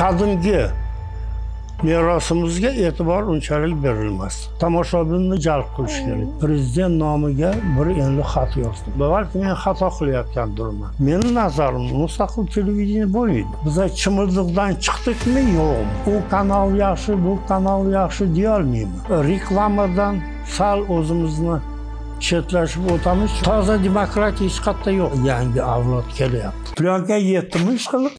qadimgi merosimizga e'tibor unchalik berilmas tomoshabinni jalb qilish kerak prezident nomiga bir endi xat yozdim balki men xato qilayotgandirman meni nazarim mustaqil televideniye bo'lmaydi biza chimildiqdan chiqdikmi yo'qmi u kanal yaxshi bu kanal yaxshi deyolmayman reklamadan sal o'zimizni chetlashib o'tamiz toza demokratiya hech qayerda yo'q yangi avlod kelyapti plyonka yetmish qilib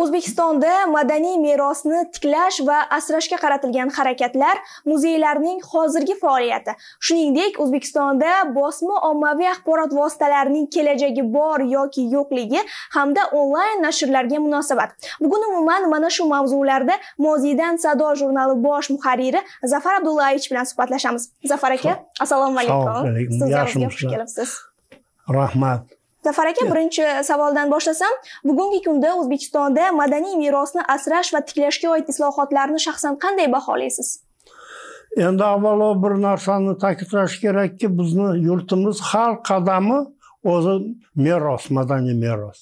o'zbekistonda madaniy merosni tiklash va asrashga qaratilgan harakatlar muzeylarning hozirgi faoliyati shuningdek o'zbekistonda bosma ommaviy axborot vositalarining kelajagi bor yoki yo'qligi hamda onlayn nashrlarga munosabat bugun umuman mana shu mavzularda moziydan sado jurnali bosh muharriri zafar abdullayevich bilan suhbatlashamiz zafar aka assalomu alaykum yaxshi xush kelibsiz rahmat zafar aka birinchi e, savoldan boshlasam bugungi kunda o'zbekistonda madaniy merosni asrash va tiklashga oid islohotlarni shaxsan qanday baholaysiz endi avvalo bir narsani ta'kidlash kerakki bizni yurtimiz har qadami o'zi meros madaniy meros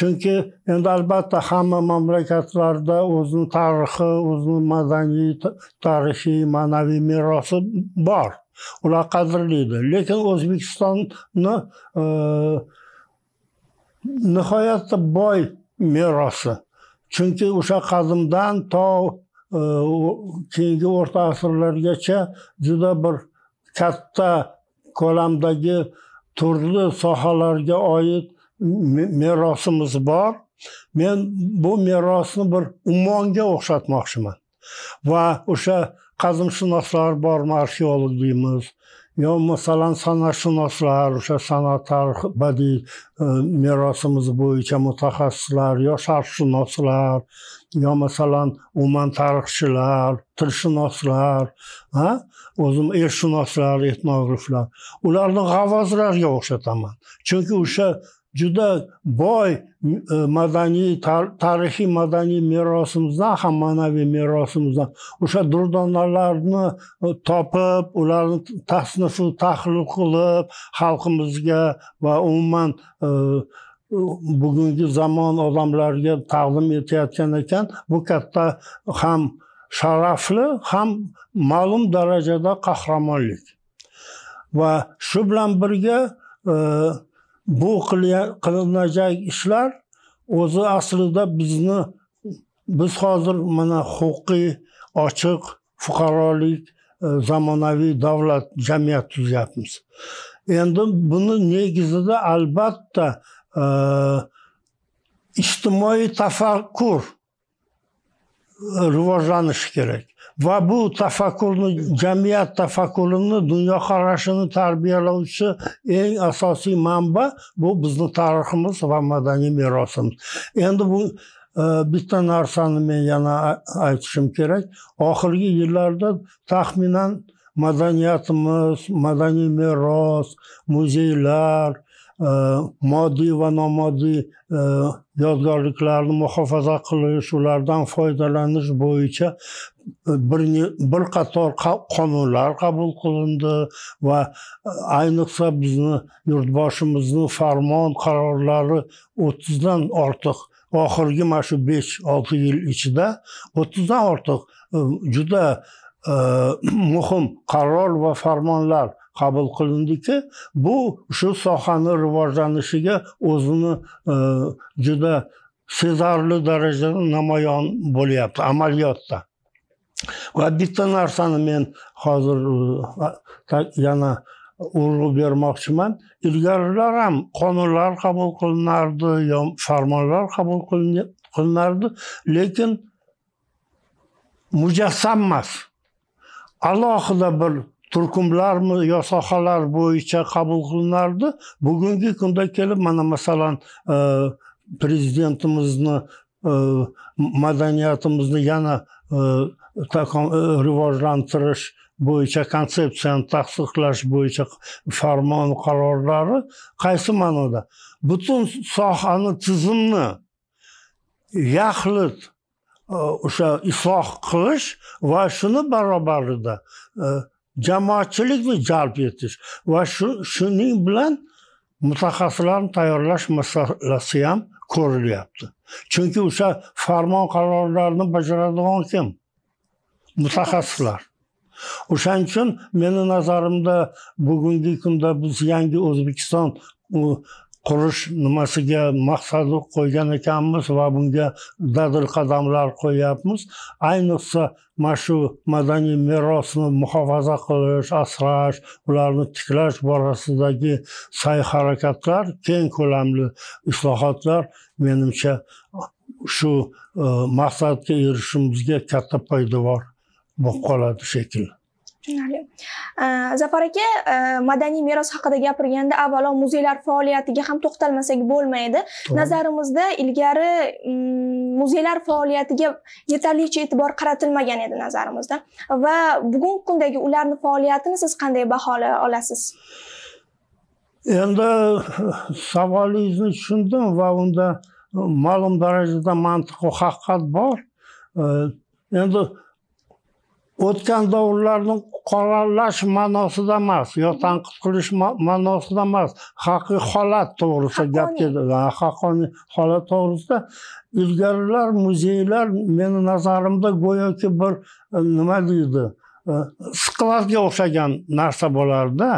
chunki endi albatta hamma mamlakatlarda o'zini tarixi o'zini madaniy tarixiy ma'naviy merosi bor ular qadrlaydi lekin o'zbekistonni e, nihoyatda boy merosi chunki o'sha qadimdan to e, keyingi o'rta asrlargacha juda bir katta ko'lamdagi turli sohalarga oid merosimiz bor men bu merosni bir ummonga o'xshatmoqchiman va o'sha qadimshunoslar bormi arxeolog deymiz yo masalan shunoslar o'sha san'at tarix badiy e, merosimiz bo'yicha mutaxassislar yo sharqshunoslar yo masalan uman tarixchilar tilshunoslar ha o'zim elshunoslar etnograflar ularni g'avozlarga o'xshataman chunki o'sha juda boy e, madaniy tarixiy madaniy merosimizdan ham ma'naviy merosimizdan o'sha durdonalarni e, topib ularni tasnifu tahlil qilib xalqimizga va umuman e, bugungi zamon odamlariga taqdim etayotgan ekan bu katta ham sharafli ham ma'lum darajada qahramonlik va shu bilan birga bu qilinajak ishlar o'zi aslida bizni biz hozir mana huquqiy ochiq fuqarolik e, zamonaviy davlat jamiyat tuzyapmiz endi buni negizida albatta e, ijtimoiy tafakkur rivojlanishi kerak va bu tafakkurni jamiyat tafakkurini dunyoqarashini tarbiyalovchi eng asosiy manba bu bizni tariximiz va madaniy merosimiz endi bu e, bitta narsani men yana aytishim kerak oxirgi yillarda taxminan madaniyatimiz madaniy meros muzeylar e, moddiy va nomoddiy e, yodgorliklarni muhofaza qilish ulardan foydalanish bo'yicha bir bir qator qonunlar qabul qilindi va e, ayniqsa bizni yurtboshimizni farmon qarorlari o'ttizdan ortiq oxirgi mana shu besh olti yil ichida o'ttizdan ortiq e, juda e, muhim qaror va farmonlar qabul qilindiki bu shu sohani rivojlanishiga o'zini juda sezarli darajada namoyon bo'lyapti amaliyotda va bitta narsani men hozir yana urg'u bermoqchiman ilgarilar ham qonunlar qabul qilinardi yo farmonlar qabul qilinardi lekin mujassam emas alohida bir turkumlarmi yo sohalar bo'yicha qabul qilinardi bugungi kunda kelib mana masalan e, prezidentimizni e, madaniyatimizni yana e, E, rivojlantirish bo'yicha konsepsiyani tasdiqlash bo'yicha farmon qarorlari qaysi ma'noda butun e, sohani tizimni yaxlit o'sha isloh qilish va shuni barobarida jamoatchilikni e, jalb etish va shuning bilan mutaxassislarni tayyorlash masalasi ham ko'rilyapti chunki o'sha farmon qarorlarini bajaradigan kim mutaxassislar o'shaning uchun meni nazarimda bugungi kunda biz yangi o'zbekiston qurish nimasiga maqsad qo'ygan ekanmiz va bunga dadil qadamlar qo'yyapmiz ayniqsa mana shu madaniy merosni muhofaza qilish asrash ularni tiklash borasidagi sa'y harakatlar keng ko'lamli islohotlar menimcha shu e, maqsadga erishishimizga katta poydevor bo'lib qoladi shekilli tushunarli zafar aka madaniy meros haqida gapirganda avvalo muzeylar faoliyatiga ham to'xtalmasak bo'lmaydi nazarimizda ilgari mm, muzeylar faoliyatiga yetarlicha e'tibor qaratilmagan edi nazarimizda va bugungi kundagi ularni faoliyatini siz qanday baholay olasiz endi savolingizni tushundim va unda e, ma'lum darajada mantiqu haqiqat bor e, endi o'tgan davrlarni qoralash ma'nosida emas yo tanqid qilish ma'nosida emas haqiqiy holat to'g'risida gap ketadi haqiqiy holat to'g'risida ilgarilar muzeylar meni nazarimda go'yoki bir e, nima deydi e, skladga o'xshagan narsa bo'lardi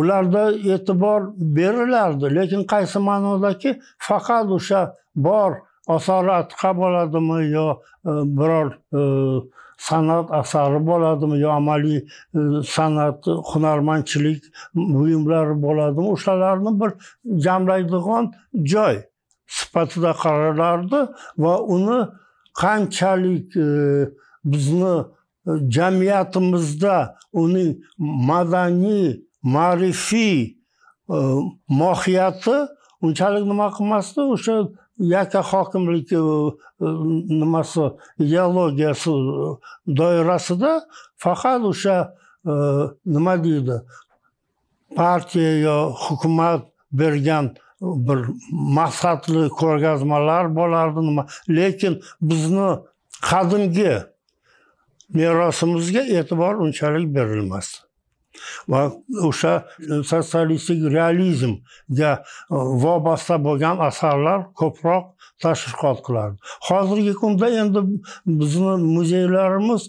ularda e'tibor berilardi lekin qaysi ma'nodaki faqat o'sha bor osori atqa bo'ladimi yo e, biror san'at asari bo'ladimi yo amaliy e, san'at hunarmandchilik buyumlari bo'ladimi o'shalarni bir jamlaydigan joy sifatida qaralardi va uni qanchalik e, bizni e, jamiyatimizda uning madaniy ma'rifiy e, mohiyati unchalik nima qilmasdi o'sha yakka hokimlik nimasi ideologiyasi doirasida faqat o'sha nima deydi partiya yo hukumat bergan bir maqsadli ko'rgazmalar bo'lardi nima lekin bizni qadimgi merosimizga e'tibor unchalik berilmasdi va o'sha sotsialistik realizmga vobasta bo'lgan asarlar ko'proq tashviqot qilardi hozirgi kunda endi bizni muzeylarimiz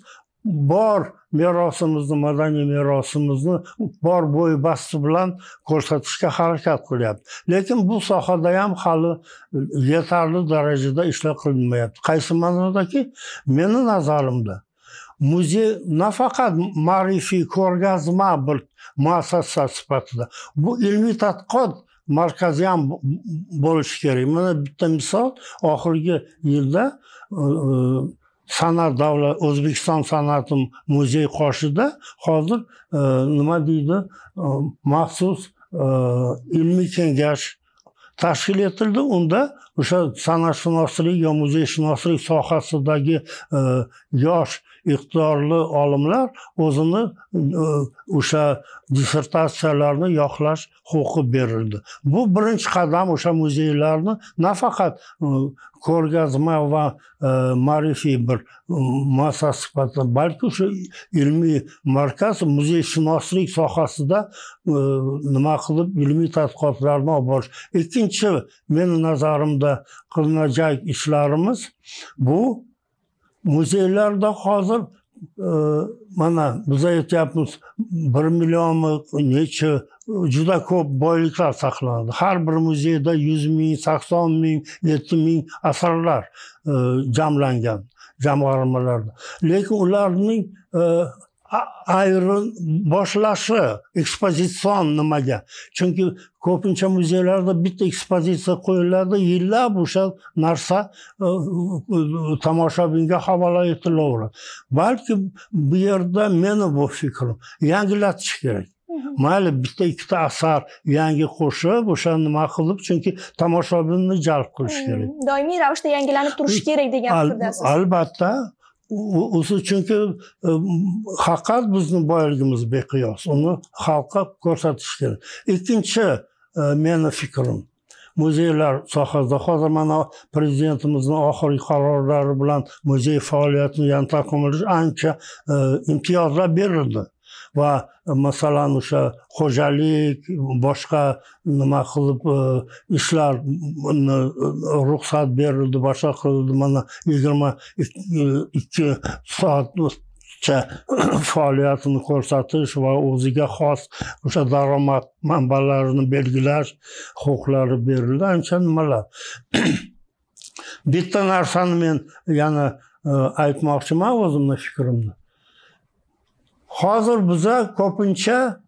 bor merosimizni madaniy merosimizni bor bo'y basti bilan ko'rsatishga harakat qilyapti lekin bu sohada ham hali yetarli darajada ishlar qilinmayapti qaysi ma'nodaki meni nazarimda muzey nafaqat ma'rifiy ko'rgazma bir muassasa sifatida bu ilmiy tadqiqot markazi ham bo'lishi kerak mana bitta misol oxirgi yilda e, e, san'at davlat o'zbekiston san'ati muzeyi qoshida hozir e, nima deydi maxsus ilmiy kengash tashkil etildi unda o'sha san'atshunoslik yo muzeyshunoslik sohasidagi yosh iqtidorli olimlar o'zini e, o'sha dissertatsiyalarni yoqlash huquqi berildi bu birinchi qadam o'sha muzeylarni nafaqat e, ko'rgazma va e, ma'rifiy bir massa sifatida balki o'sha ilmiy markaz muzeyshunoslik sohasida nima qilib ilmiy tadqiqotlarni olib borish ikkinchi meni nazarimda qilinajak ishlarimiz bu muzeylarda hozir e, mana biz aytyapmiz bir millionmi necha juda ko'p boyliklar saqlanadi har bir muzeyda yuz ming sakson ming yetti ming asarlar e, jamlangan jamg'armalarda lekin ularning e, ayrim boshlashi ekspozitsion nimaga chunki ko'pincha muzeylarda bitta ekspozitsiya qo'yiladi yillab o'sha narsa e, tomoshabinga havola etilaveradi balki bu yerda meni bu fikrim yangilatish kerak mhmm. mayli bitta ikkita asar yangi qo'shib o'sha nima qilib chunki tomoshabinni jalb qilish mhmm, kerak doimiy ravishda yangilanib turishi kerak degan fikrdasiz albatta o'zi chunki e, haqiqat bizni boyligimiz beqiyos uni xalqqa ko'rsatish kerak ikkinchi e, meni fikrim muzeylar sohasida hozir mana prezidentimizni oxirgi qarorlari bilan muzey faoliyatini yana takomillash ancha e, imtiyozlar berildi va masalan o'sha xo'jalik boshqa nima qilib e, ishlar ruxsat berildi boshqa qildi mana yigirma ikki soat faoliyatini ko'rsatish va o'ziga xos o'sha daromad manbalarini belgilash huquqlari berildi ancha nimalar bitta narsani men yana e, aytmoqchiman o'zimni fikrimni hozir bizlar ko'pincha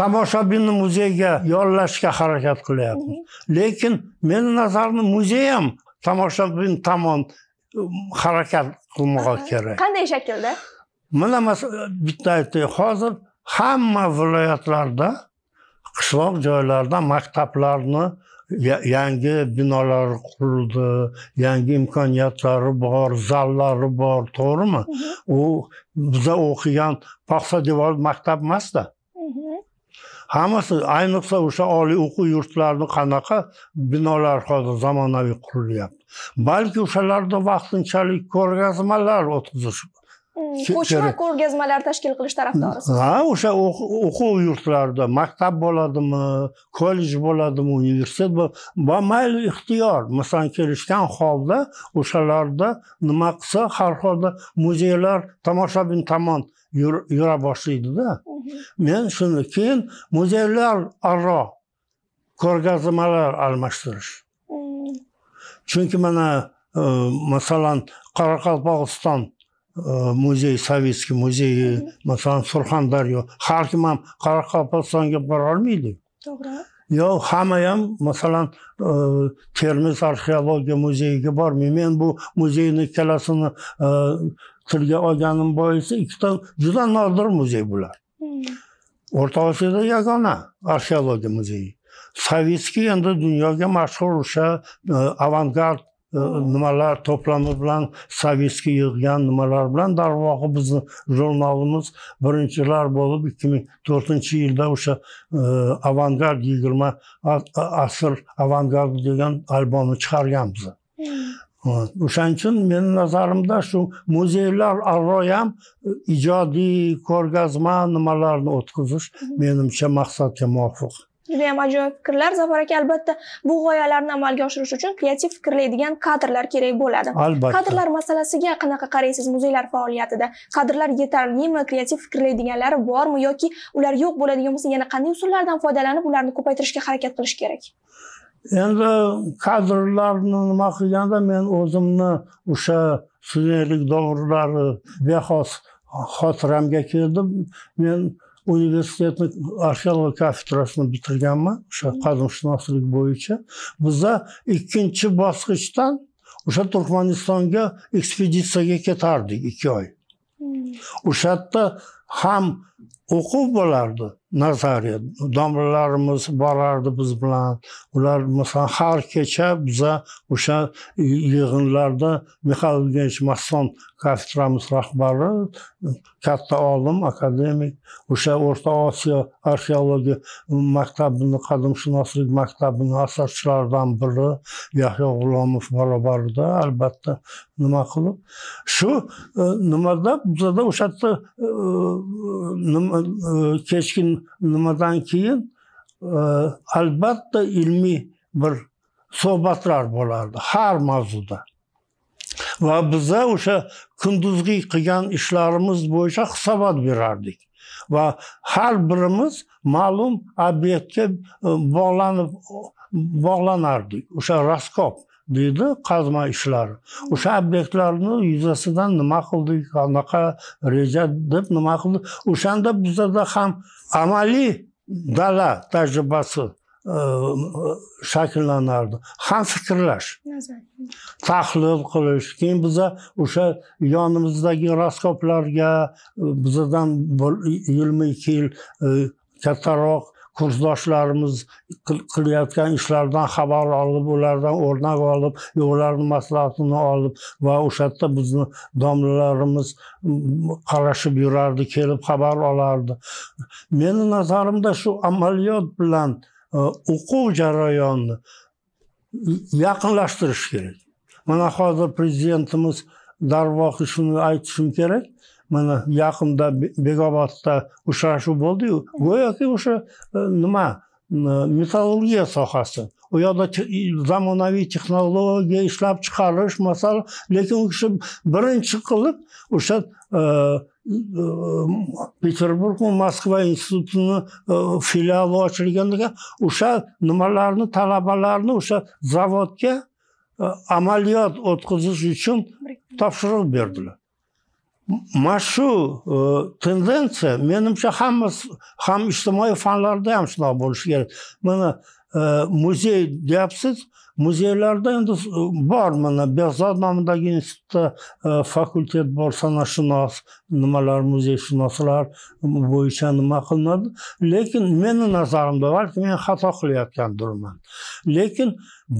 tomoshabinni muzeyga yollashga harakat qilyapmiz lekin meni nazarimda muzey ham tomoshabin tomon um, harakat qilmoq kerak qanday shaklda mana uh, bitta aytay hozir hamma viloyatlarda qishloq joylarda maktablarni yangi binolar qurildi yangi imkoniyatlari bor zallari bor to'g'rimi u biza o'qigan paxsa devor maktab emasda hammasi ayniqsa o'sha oliy o'quv yurtlarini qanaqa binolar hozir zamonaviy qurilyapti balki o'shalarda vaqtinchalik ko'rgazmalar o'tkazish ko'chma ko'rgazmalar tashkil qilish tarafdorisiz ha o'sha o'quv yurtlarida maktab bo'ladimi kollej bo'ladimi universitet va mayli ixtiyor masalan kelishgan holda o'shalarda nima qilsa har holda muzeylar tomoshabin tomon yura boshlaydida mhmm. men shuni keyin muzeylar aro ko'rgazmalar almashtirish mhmm. chunki mana e, masalan qoraqalpog'iston muzey sovetskiy muzeyi masalan surxondaryo har kim ham qoraqalpog'istonga borolmaydi to'g'ri yo hamma ham masalan э, termiz arxeologiya muzeyiga bormaydi men bu muzeyni ikkalasini э, tilga olganim boisi ikkita juda nodir muzey bular hmm. o'rta osiyoda yagona arxeologiya muzeyi sovetskiy endi dunyoga mashhur o'sha e, avangard nimalar to'plami bilan sovetskiy yig'gan nimalar bilan darvoqe bizni jurnalimiz birinchilar bo'lib ikki ming to'rtinchi yilda o'sha e, avangard yigirma asr avangardi degan albomni chiqarganmiz hmm. e, o'shaning uchun meni nazarimda shu muzeylar aro ham e, ijodiy ko'rgazma nimalarni o'tkazish hmm. menimcha maqsadga muvofiq juda yam ajoyib fikrlar zafar aka albatta bu g'oyalarni amalga oshirish uchun kreativ fikrlaydigan kadrlar kerak bo'ladi albatta kadrlar masalasiga qanaqa qaraysiz muzeylar faoliyatida kadrlar yetarlimi kreativ fikrlaydiganlari bormi yoki ular yo'q bo'ladigan bo'lsa yana qanday usullardan foydalanib ularni ko'paytirishga harakat qilish kerak endi kadrlarni nima qilganda men o'zimni o'sha studentlik davrlari bexos xotiramga keldi men universitetni arxeologiya kafedrasini bitirganman o'sha qadimshunoslik bo'yicha biza ikkinchi bosqichdan o'sha turkmanistonga ekspeditsiyaga ketardik ikki oy o'sha yerda ham o'qib bo'lardi nazariya domlalarimiz borardi biz bilan ular masalan har kecha biza o'sha yig'inlarda mixail ilgenich masson kafedramiz rahbari katta olim akademik o'sha o'rta osiyo arxeologiya maktabini qadimshunoslik maktabini asoschilaridan biri yahyo g'ulomov barobarida albatta nima qilib shu e, nimada bizada o'sha yerda e, e, kechki nimadan keyin e, albatta ilmiy bir suhbatlar bo'lardi har mavzuda va biza o'sha kunduzgi qilgan ishlarimiz bo'yicha hisobot berardik va har birimiz ma'lum obyektga e, bog'lanib bog'lanardik o'sha raskop deydi qazma ishlari o'sha obyektlarni yuzasidan nima qildik qanaqa reja deb nima qildik o'shanda bizada ham amaliy dala tajribasi e, shakllanardi ham fikrlash tahlil qilish keyin biza o'sha yonimizdagi raskoplarga e, bizadan bir ikki yil e, kattaroq kursdoshlarimiz qilayotgan ishlardan xabar olib ulardan o'rnak olib yo'llarini maslahatini olib va o'sha yerda bizni domlalarimiz qarashib yurardi kelib xabar olardi meni nazarimda shu amaliyot bilan e, o'quv jarayonini yaqinlashtirish kerak mana hozir prezidentimiz darvoqe shuni aytishim kerak mana yaqinda begobodda uchrashuv bo'ldiyu go'yoki o'sha e, nima e, metallurgiya sohasi u yoqda zamonaviy texnologiya ishlab chiqarish masal lekin u kishi birinchi qilib o'sha e, peterburg va moskva institutini filiali ochilganda o'sha nimalarni talabalarni o'sha zavodga amaliyot o'tkazish uchun topshiriq berdilar mana shu tendensiya menimcha hammasi ham ijtimoiy fanlarda ham shunaqa bo'lishi kerak mana muzey deyapsiz muzeylarda endi e, bor mana behzod nomidagi institutda e, fakultet bor sanashunos nimalar muzeyshunoslar bo'yicha nima qilinadi lekin meni nazarimda balki men xato qilayotgandirman lekin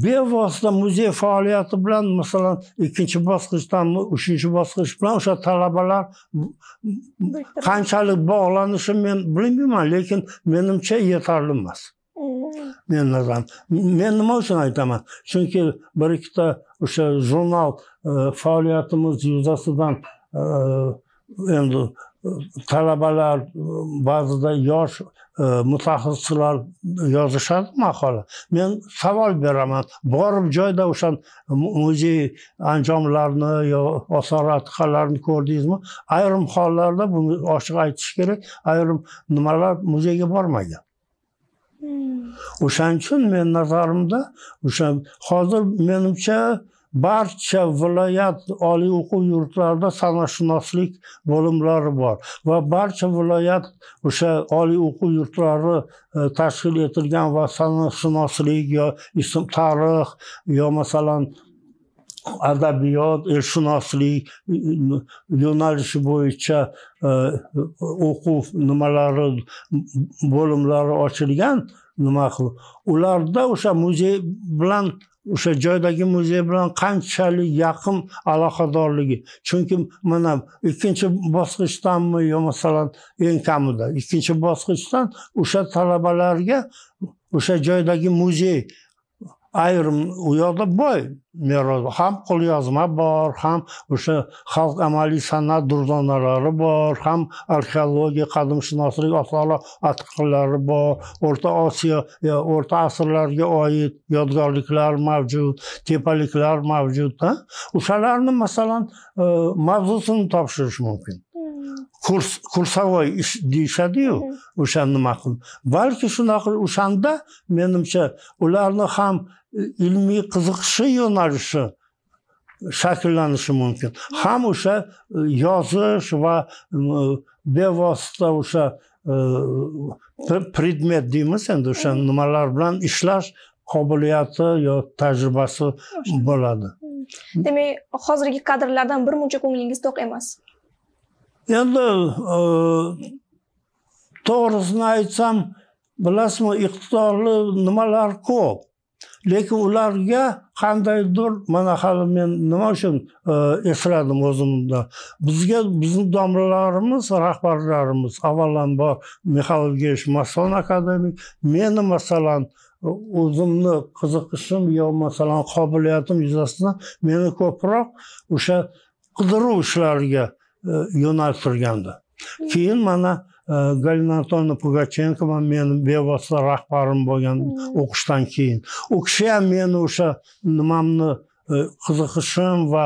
bevosita muzey faoliyati bilan masalan ikkinchi bosqichdan uchinchi bosqich bilan o'sha talabalar qanchalik bog'lanishi men bilmayman lekin menimcha yetarli emas men nazarim men nima uchun aytaman chunki bir ikkita o'sha jurnal e, faoliyatimiz yuzasidan e, endi e, talabalar ba'zida yosh mutaxassislar yozishadi maqola men savol beraman borib joyda o'sha muzey anjomlarini yo osor atiqalarni ko'rdingizmi ayrim hollarda buni ochiq aytish kerak ayrim nimalar muzeyga bormagan o'shaning uchun meni nazarimda o'sha hozir menimcha barcha viloyat oliy o'quv yurtlarida sanashunoslik bo'limlari bor va barcha viloyat o'sha oliy o'quv yurtlari e, tashkil etilgan va sanashunoslik yo ism tarix yo masalan adabiyot e, shunoslik yo'nalishi bo'yicha e, o'quv nimalari bo'limlari ochilgan nima qilib ularda o'sha muzey bilan o'sha joydagi muzey bilan qanchalik yaqin aloqadorligi chunki mana ikkinchi bosqichdanmi yo masalan eng kamida ikkinchi bosqichdan o'sha talabalarga o'sha joydagi muzey ayrim u yoqda boy meros ham qo'lyozma bor ham o'sha xalq amaliy san'at durdonalari bor ham arxeologiya qadimshunoslik asosi atiqlari bor o'rta osiyo o'rta asrlarga oid yodgorliklar mavjud tepaliklar mavjud o'shalarni masalan e, mavzusini topshirish mumkin kurs kursovoy ish deyishadiyu o'sha nima qil balki shunaqa o'shanda menimcha ularni ham ilmiy qiziqishi yo'nalishi shakllanishi mumkin ham o'sha yozish va bevosita o'sha predmet deymiz endi o'sha nimalar bilan ishlash qobiliyati yo tajribasi bo'ladi demak hozirgi kadrlardan birmuncha ko'nglingiz to'q emas endi to'g'risini aytsam bilasizmi iqtidorli nimalar ko'p lekin ularga qandaydir mana hali men nima uchun esladim o'zimda bizga bizni domlalarimiz rahbarlarimiz avvalambor mixail gesh mason akademik meni masalan o'zimni qiziqishim yo masalan qobiliyatim yuzasidan meni ko'proq o'sha qidiruv ishlariga E, yo'naltirgandi keyin mana e, galina antonovna Pugachenko meni bevosita rahbarim bo'lgan hmm. o'qishdan keyin u kishi ham meni o'sha nimamni e, qiziqishim va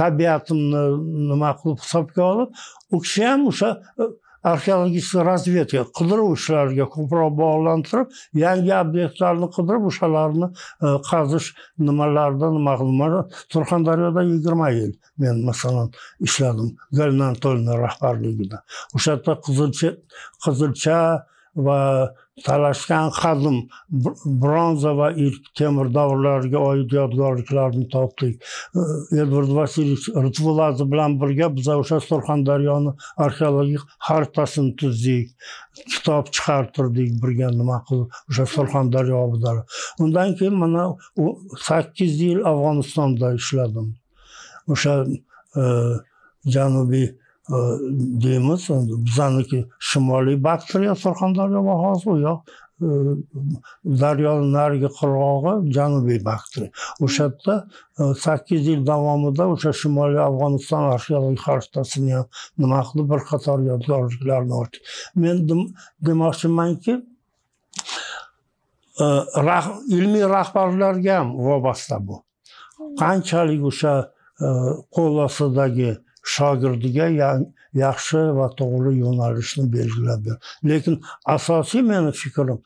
tabiatimni nima qilib hisobga olib u kishi ham o'sha arxeologik razvedka qidiruv ishlariga ko'proq bog'lantirib yangi obyektlarni qidirib o'shalarni e, qazish nimalarida nima qildim mana surxondaryoda yigirma yil men masalan ishladim galina antonina rahbarligida o'sha yerda qizilcha qizilcha va talashgan qadim bronza va ilk temir davrlariga oid yodgorliklarni topdik edvard vasilyevich rtvuladze bilan birga biz o'sha surxondaryoni arxeologik xaritasini tuzdik kitob chiqartirdik birga nima qilib o'sha surxondaryo oblari undan keyin mana sakkiz yil afg'onistonda ishladim o'sha janubiy Э, deymiz bizaniki shimoliy baktriya surxondaryo vohasi u yoq e, daryoni narigi qirg'og'i janubiy baktriya o'sha yerda e, sakkiz yil davomida o'sha shimoliy afg'oniston arxeologik xaritasini ham nima qildi bir qator yodgorliklarni ochdi men demoqchimanki e, ilmiy rahbarlarga ham vobasta bu qanchalik o'sha qo'l ostidagi shogirdiga yaxshi va to'g'ri yo'nalishni belgilab ber lekin asosiy meni fikrim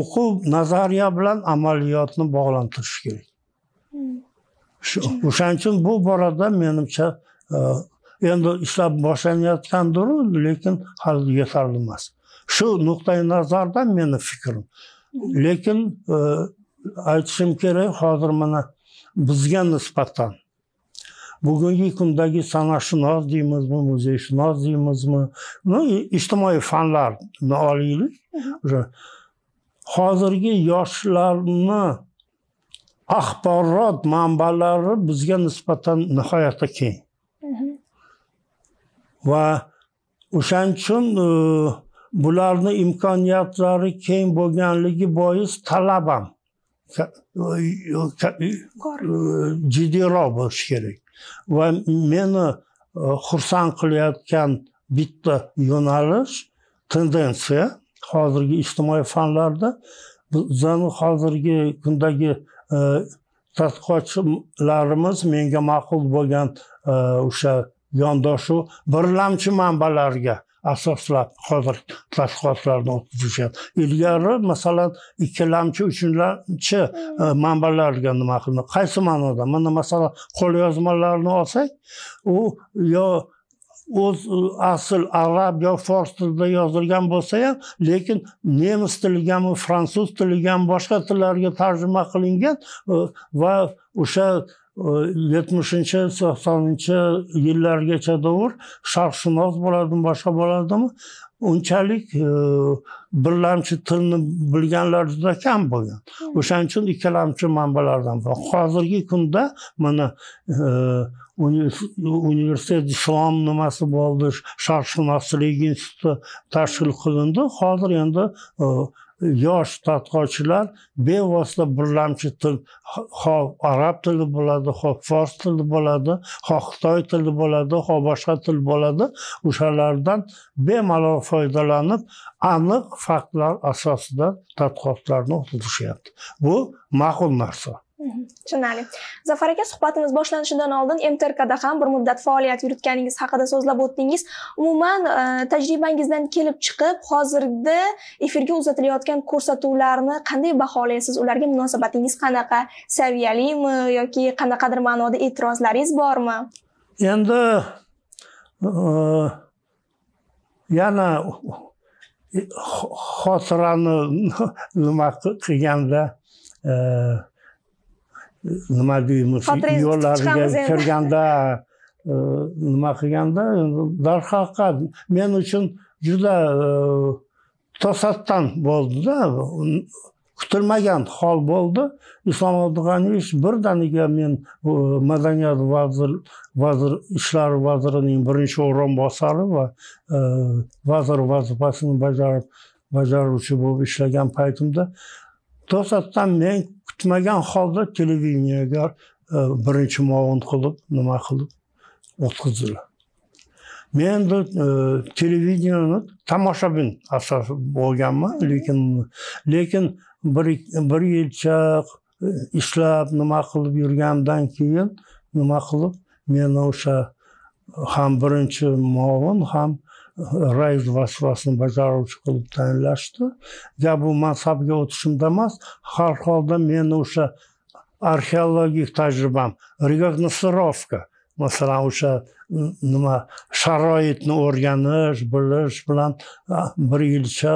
o'quv nazariya bilan amaliyotni bog'lantirish kerak o'shaning uchun bu borada menimcha e, endi ishlab boshlanayotgandiru lekin hali yetarli emas shu nuqtai nazardan meni fikrim lekin e, aytishim kerak hozir mana bizga nisbatan bugungi kundagi san'atshunos deymizmi muzeyshunos deymizmi ну ijtimoiy fanlarni olaylik уже hozirgi yoshlarni axborot manbalari bizga nisbatan nihoyatda keng va o'shaning uchun e, bularni imkoniyatlari keng bo'lganligi bois talab ham e, e, jiddiroq bo'lishi kerak va meni e, xursand qilayotgan bitta yo'nalish tendensiya hozirgi ijtimoiy fanlarda bizani hozirgi kundagi e, tadqiqotchilarimiz menga ma'qul bo'lgan e, o'sha yondashuv birlamchi manbalarga asoslab hozir tashviqotlarni o'qib yurishadi ilgari masalan ikkilamchi uchinchi hmm. e, manbalarga nima qildi qaysi ma'noda mana masalan qo'lyozmalarni olsak u yo o'z asl arab yo fors tilida yozilgan bo'lsa ham lekin nemis tiligami fransuz tiligami boshqa tillarga tarjima qilingan e, va o'sha yetmishinchi to'qsoninchi yillargacha davr sharqshunos bo'ladimi boshqa bo'ladimi unchalik e, birlamchi tilni bilganlar juda kam bo'lgan hmm. o'shaning uchun ikkilamchi manbalardan hozirgi kunda mana e, universitet islom nimasi bo'ldi sharqshunoslik instituti tashkil qilindi hozir endi e, yosh tadqiqotchilar bevosita birlamchi til xoh arab tili bo'ladi xoh fors tili bo'ladi xoh xitoy tili bo'ladi xoh boshqa til bo'ladi o'shalardan bemalol foydalanib aniq faktlar asosida tadqiqotlarni o'tkazishyapti bu ma'qul narsa tushunarli zafar aka suhbatimiz boshlanishidan oldin mtrkda ham bir muddat faoliyat yuritganingiz haqida so'zlab o'tdingiz umuman e, tajribangizdan kelib chiqib hozirda efirga uzatilayotgan ko'rsatuvlarni qanday baholaysiz ularga munosabatingiz qanaqa saviyalimi yoki qanaqadir ma'noda e'tirozlaringiz bormi endi e, yana xotirani nima qilganda e, nima deymiz yo'llariga kirganda e, nima qilganda darhaqiqat men uchun juda e, to'satdan bo'ldida kutilmagan hol bo'ldi islom abdug'aniyevich birdaniga men e, madaniyat vazir vazir ishlari vazirining birinchi o'rinbosari va vazir vazifasini bajarib bajaruvchi bo'lib ishlagan paytimda to'satdan men kutmagan holda televideniyaga e, birinchi muavin qilib nima qilib o'tkazdilar men endi e, televideniyani tomoshabin asosi bo'lganman lekin lekin bir yilcha e, ishlab nima qilib yurgandan keyin nima qilib meni o'sha ham birinchi muavin ham rais vasvasini bajaruvchi qilib tayinlashdi gap bu mansabga o'tishimda emas har holda meni o'sha arxeologik tajribam регогностировка masalan o'sha nima sharoitni o'rganish bilish bilan bir yilcha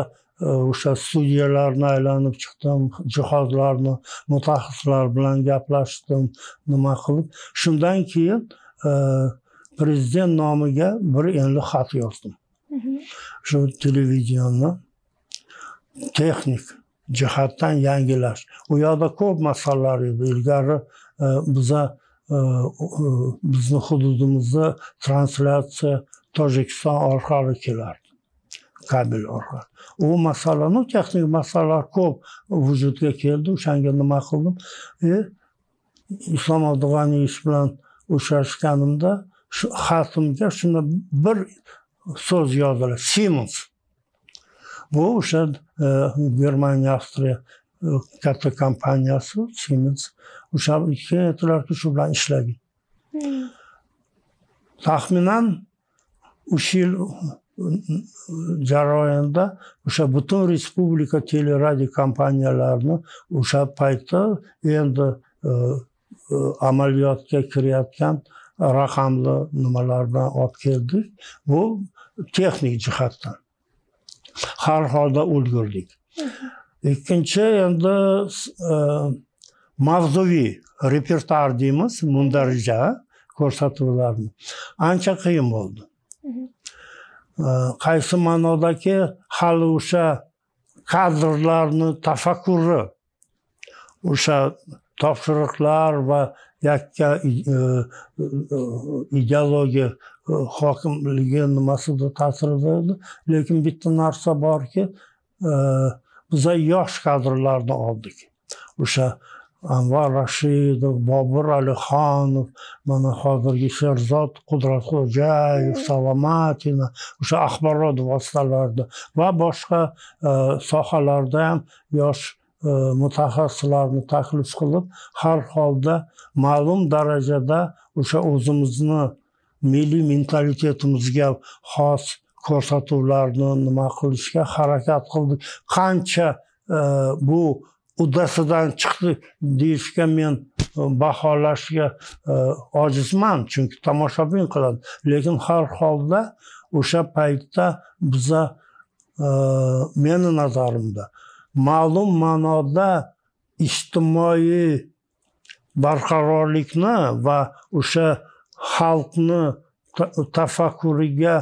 o'sha studiyalarni aylanib chiqdim jihozlarni mutaxassislar bilan gaplashdim nima qilib shundan keyin prezident nomiga bir endi xat yozdim shu televideniyani texnik jihatdan yangilash u yoqda ko'p masalalar edi ilgari biza bizni hududimizda translyatsiya tojikiston orqali kelardi kabel orqali u masalani texnik masalalar ko'p vujudga keldi o'shanga nima qildim e, islom abdug'aniyevich bilan uchrashganimda shu xatimga shuni bir so'z yozdilar simov bu o'sha germaniya avstriya katta kompaniyasi simens o'sha ikki aytilarki shu bilan ishlagan taxminan uch yil jarayonida o'sha butun respublika teleradio kompaniyalarini o'sha paytda endi amaliyotga kirayotgan raqamli nimalardan olib keldik bu texnik jihatdan har holda ulgurdik ikkinchi endi e, mavzuviy repertuar deymiz mundarija ko'rsatuvlarni ancha qiyin bo'ldi e, qaysi ma'nodaki hali o'sha kadrlarni tafakkuri o'sha topshiriqlar va yakka e, ideologiya hokimligi nimasida ta'sir berdi lekin bitta narsa borki biza yosh kadrlarni oldik o'sha anvar rashidov bobur alixonov mana hozirgi sherzod qudratxo'jayev mm. salomatina o'sha axborot vositalarida va boshqa sohalarda ham yosh mutaxassislarni taklif qilib har holda ma'lum darajada o'sha o'zimizni milliy mentalitetimizga xos ko'rsatuvlarni nima qilishga harakat qildik qancha e, bu uddasidan chiqdi deyishga men e, baholashga e, ojizman chunki tomoshabin qiladi lekin har holda o'sha paytda biza meni nazarimda ma'lum ma'noda ijtimoiy barqarorlikni va o'sha xalqni tafakkuriga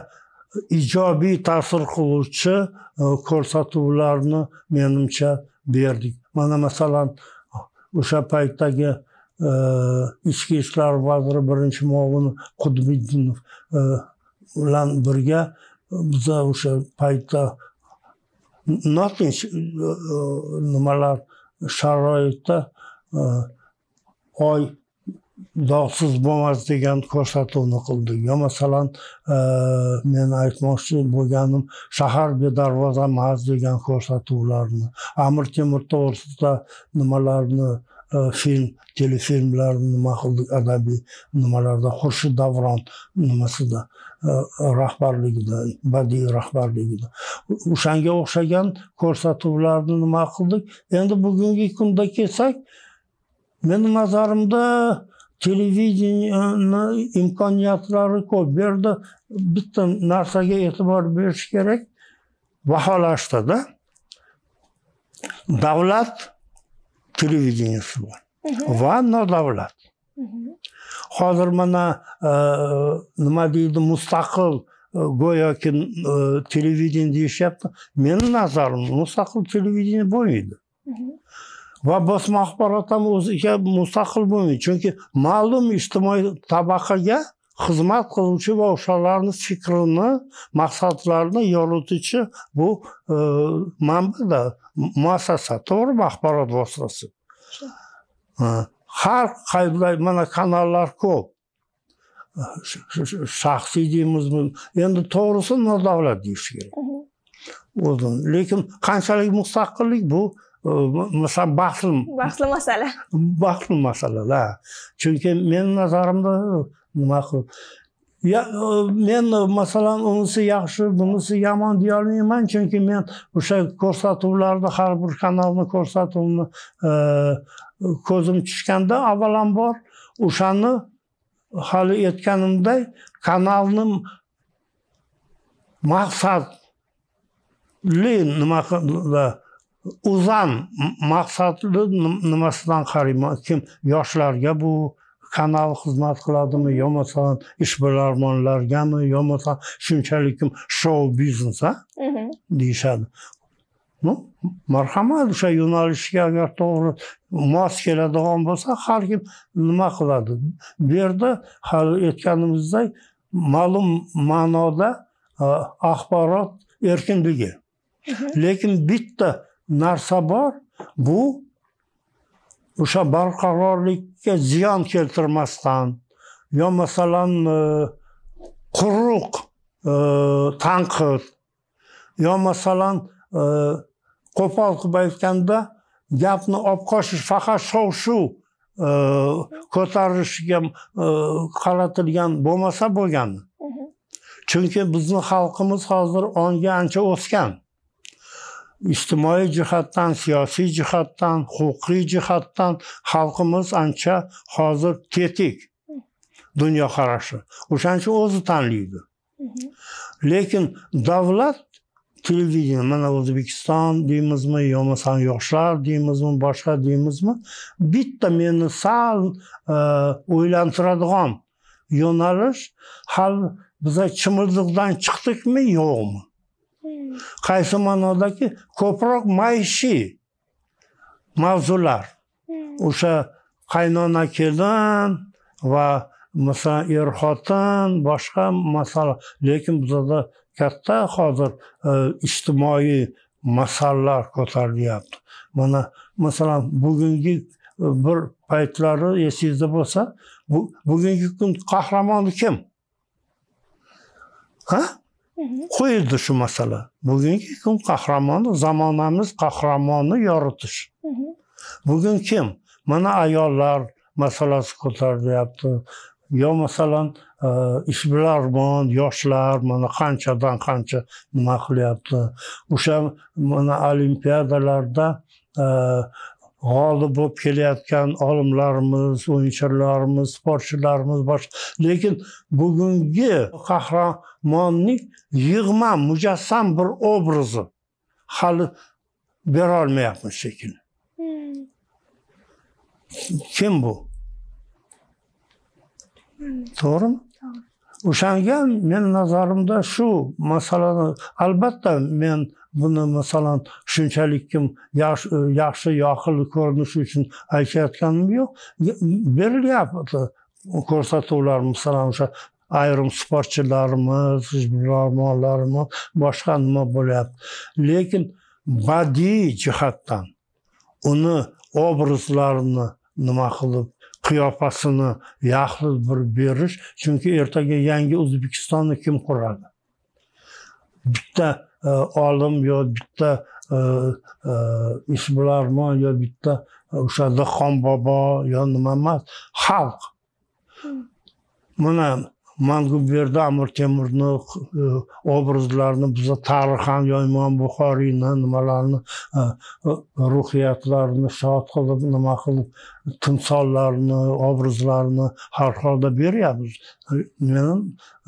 ijobiy ta'sir qiluvchi e, ko'rsatuvlarni menimcha berdik mana masalan o'sha paytdagi e, ichki ishlar vaziri birinchi muovini qudbiddinov e, bilan birga biza o'sha paytda notinch nimalar sharoitda oy dog'siz bo'lmas degan ko'rsatuvni qildi yo masalan e, men aytmoqchi bo'lganim shahar bedarvoza emas degan ko'rsatuvlarni amir temur to'g'risida nimalarni e, film telefilmlar nima qildik adabiy nimalarda xurshid davron nimasida e, rahbarligida badiiy rahbarligida o'shanga o'xshagan ko'rsatuvlarni nima qildik endi bugungi kunda kelsak meni nazarimda телевидение э, имканияттары көп берді бітті нәрсеге етібар беріш керек бағалашты да дәулет телевидениесі бар ванна дәулет қазір міне нема дейді мұстақыл э, гояки э, телевидение дейіп жатты менің назарым мұстақыл телевидение болмайды va bosma axborot ham o'ziga mustaqil bo'lmaydi chunki ma'lum ijtimoiy tabaqaga xizmat qiluvchi va o'shalarni fikrini maqsadlarini yorituvchi bu e, manbada muassasa to'g'rimi axborot vositasi har qanday mana kanallar ko'p shaxsiy deymizmi endi to'g'risi nodavlat deyish kerak lekin qanchalik mustaqillik bu bahsli bahsli masala bahsli masalada chunki meni nazarimda nima ya, men masalan unisi yaxshi bunisi yomon deyolmayman chunki men o'sha ko'rsatuvlarni har bir kanalni ko'rsatuvini ko'zim tushganda avvalambor o'shani hali aytganimday kanalni maqsadli nima uzan maqsadli nimasidan qarayman kim yoshlarga bu kanal xizmat qiladimi yo bo'lmasam ishbilarmonlargami yo bo'lmasam shunchalik kim shou biznes a mhm. deyishadi ну marhamat o'sha yo'nalishga agar to'g'ri mos keladigan bo'lsa har kim nima qiladi bu yerda hali aytganimizdek ma'lum ma'noda axborot erkinligi mhm. lekin bitta narsa bor bu o'sha barqarorlikka ziyon keltirmasdan yo masalan e, quruq e, tanqid yo masalan e, qo'pol qilib aytganda gapni olib qochish faqat shov shuv ko'tarilishiga qaratilgan bo'lmasa bo'lgani chunki bizni xalqimiz hozir ongi ancha o'sgan ijtimoiy cihattan, siyasi cihattan, hukuki cihattan halkımız anca hazır tetik dunyoqarashi o'shaning uchun o'zi tanlaydi lekin davlat televideniya mana o'zbekiston deymizmi bo'lmasam yoshlar deymizmi boshqa deymizmi bitta meni sal o'ylantiradigan e, yo'nalish hali biza chimildiqdan chiqdikmi yo'qmi qaysi ma'nodaki ko'proq maishiy mavzular hmm. o'sha qaynonakidan va masalan er xotin boshqa masala lekin bizada katta hozir e, ijtimoiy masalalar ko'tarilyapti mana masalan bugungi e, bir paytlari esingizda bo'lsa bu bugungi kun qahramoni kim ha qo'yildi shu masala bugungi kun qahramoni zamonamiz qahramoni yoritish mhmm. bugun kim mana ayollar masalasi ko'tarilyapti yo masalan e, ishbilarmon yoshlar mana qanchadan qancha nima qilyapti o'sha mana olimpiadalarda e, g'olib bo'lib kelayotgan olimlarimiz o'yinchilarimiz sportchilarimiz boshqa lekin bugungi qahramonning yig'ma mujassam bir obrazi hali berolmayapmiz shekilli hmm. kim bu hmm. to'g'rimi o'shanga men nazarimda shu masalani albatta men buni masalan shunchalik kim e, yaxshi yoqil ko'rinishi uchun aytayotganim yo'q berilyapti ko'rsatuvlar masalan o'sha ayrim sportchilarimiz ishbilarmonlarimiz boshqa nima bo'lyapti lekin badiiy jihatdan uni obrazlarini nima qilib qiyofasini yaxlit bir berish chunki ertaga yangi o'zbekistonni kim quradi bitta Э, olim yo bitta э, э, ishbilarmon yo bitta o'sha dehqon bobo yo nima emas xalq hmm. mana manguberdi amir temurni e, obrazlarini biza tarixan Yoyman imom buxoriyni nimalarni e, ruhiyatlarini shod qilib nima qilib timsollarni obrazlarini har holda beryapmiz meni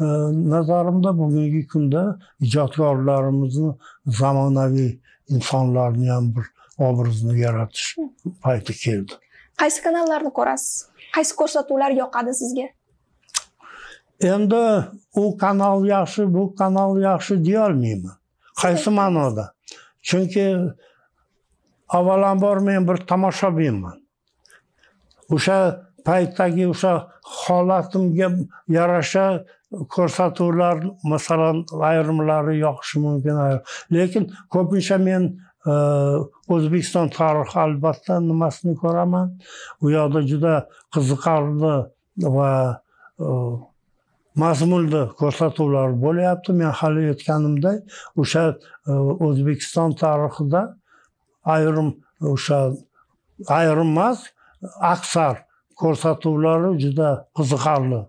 e, nazarimda bugungi kunda ijodkorlarimizni zamonaviy insonlarni ham bir obrazni yaratish payti keldi qaysi kanallarni ko'rasiz qaysi ko'rsatuvlar yoqadi sizga endi u kanal yaxshi bu kanal yaxshi deyolmayman qaysi ma'noda chunki avvalambor men bir tomoshabinman o'sha paytdagi o'sha holatimga yarasha ko'rsatuvlar masalan ayrimlari yoqishi mumkin lekin ko'pincha men e, o'zbekiston tarixi albatta nimasini ko'raman u yoqda juda qiziqarli va e, mazmunli ko'rsatuvlar bo'lyapti men hali aytganimdek o'sha e, o'zbekiston tarixida ayrim o'sha ayrim emas aksar ko'rsatuvlari juda qiziqarli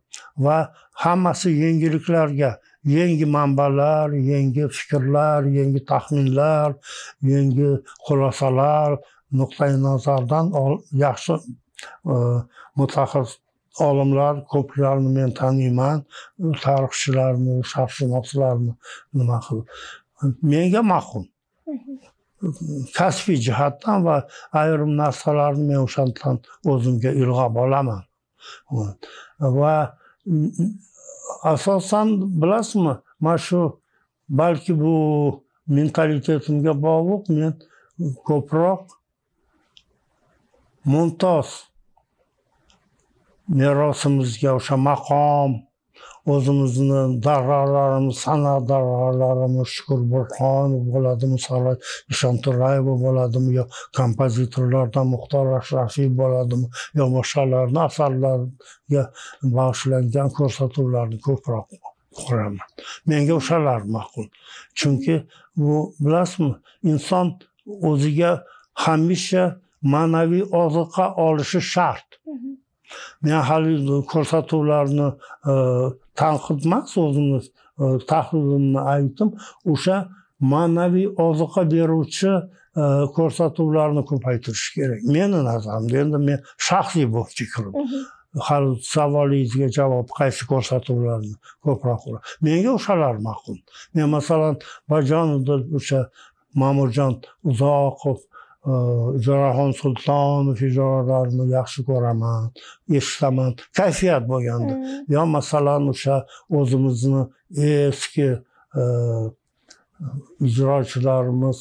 va hammasi yangiliklarga yangi manbalar yangi fikrlar yangi taxminlar yangi xulosalar nuqtai nazardan yaxshi e, mutaxassis olimlar ko'plarni men taniyman tarixchilarni sharqshunoslarni nima qilib menga ma'qul kasbiy jihatdan va ayrim narsalarni men o'shandan o'zimga ilg'ab olaman va asosan bilasizmi mana shu balki bu mentalitetimga bog'liq men ko'proq mumtoz merosimizga o'sha maqom o'zimizni darrolarimiz san'at darrolarimiz shukur burqonov bo'ladimi saroy ishonturayeva bo'ladimi yo kompozitorlardan muxtor ashrafiy bo'ladimi yo boshqalarni asarlariga bag'ishlangan ko'rsatuvlarni ko'proq ko'raman menga o'shalar ma'qul chunki bu bilasizmi inson o'ziga hamisha ma'naviy ozuqa olishi shart men haligi e, ko'rsatuvlarni e, tanqid emas o'zimni e, tahlilimni aytdim o'sha ma'naviy oziqa beruvchi ko'rsatuvlarni ko'paytirish kerak meni nazarimda endi men shaxsiy bu fikrim mhm. hali savolingizga javob qaysi ko'rsatuvlarni ko'proq menga o'shalar ma'qul men masalan bajonidil o'sha ma'murjon uzoqov joraxon sultonovich ijrolarini yaxshi ko'raman eshitaman kayfiyat bo'lganda yo masalan o'sha o'zimizni eski ijrochilarimiz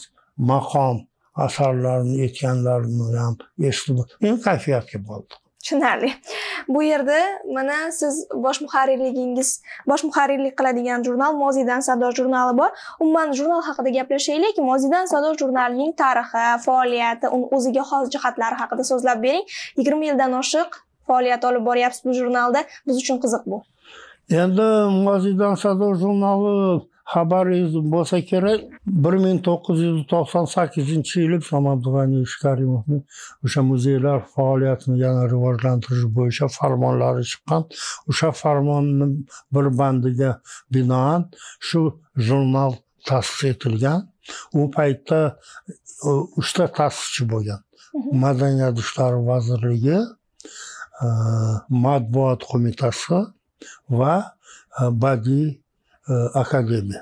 maqom asarlarini aytganlarini ham eshitib endi kayfiyatga bo'ldi tushunarli bu yerda mana siz bosh muharrirligingiz bosh muharrirlik qiladigan jurnal moziydan sado jurnali bor umuman jurnal haqida gaplashaylik moziydan sado jurnalining tarixi faoliyati uni o'ziga xos jihatlari haqida so'zlab bering yigirma yildan oshiq faoliyat olib boryapsiz bu jurnalda biz uchun qiziq bu endi moziydan sado jurnali xabaringiz bo'lsa kerak bir ming to'qqiz yuz to'qson sakkizinchi yili somon karimovni o'sha muzeylar faoliyatini yana rivojlantirish bo'yicha farmonlari chiqqan o'sha farmonni bir bandiga binoan shu jurnal ta'sis etilgan u paytda uchta tasdiqchi bo'lgan mhm. madaniyat ishlari vazirligi e, matbuot qo'mitasi va e, badiiy akademi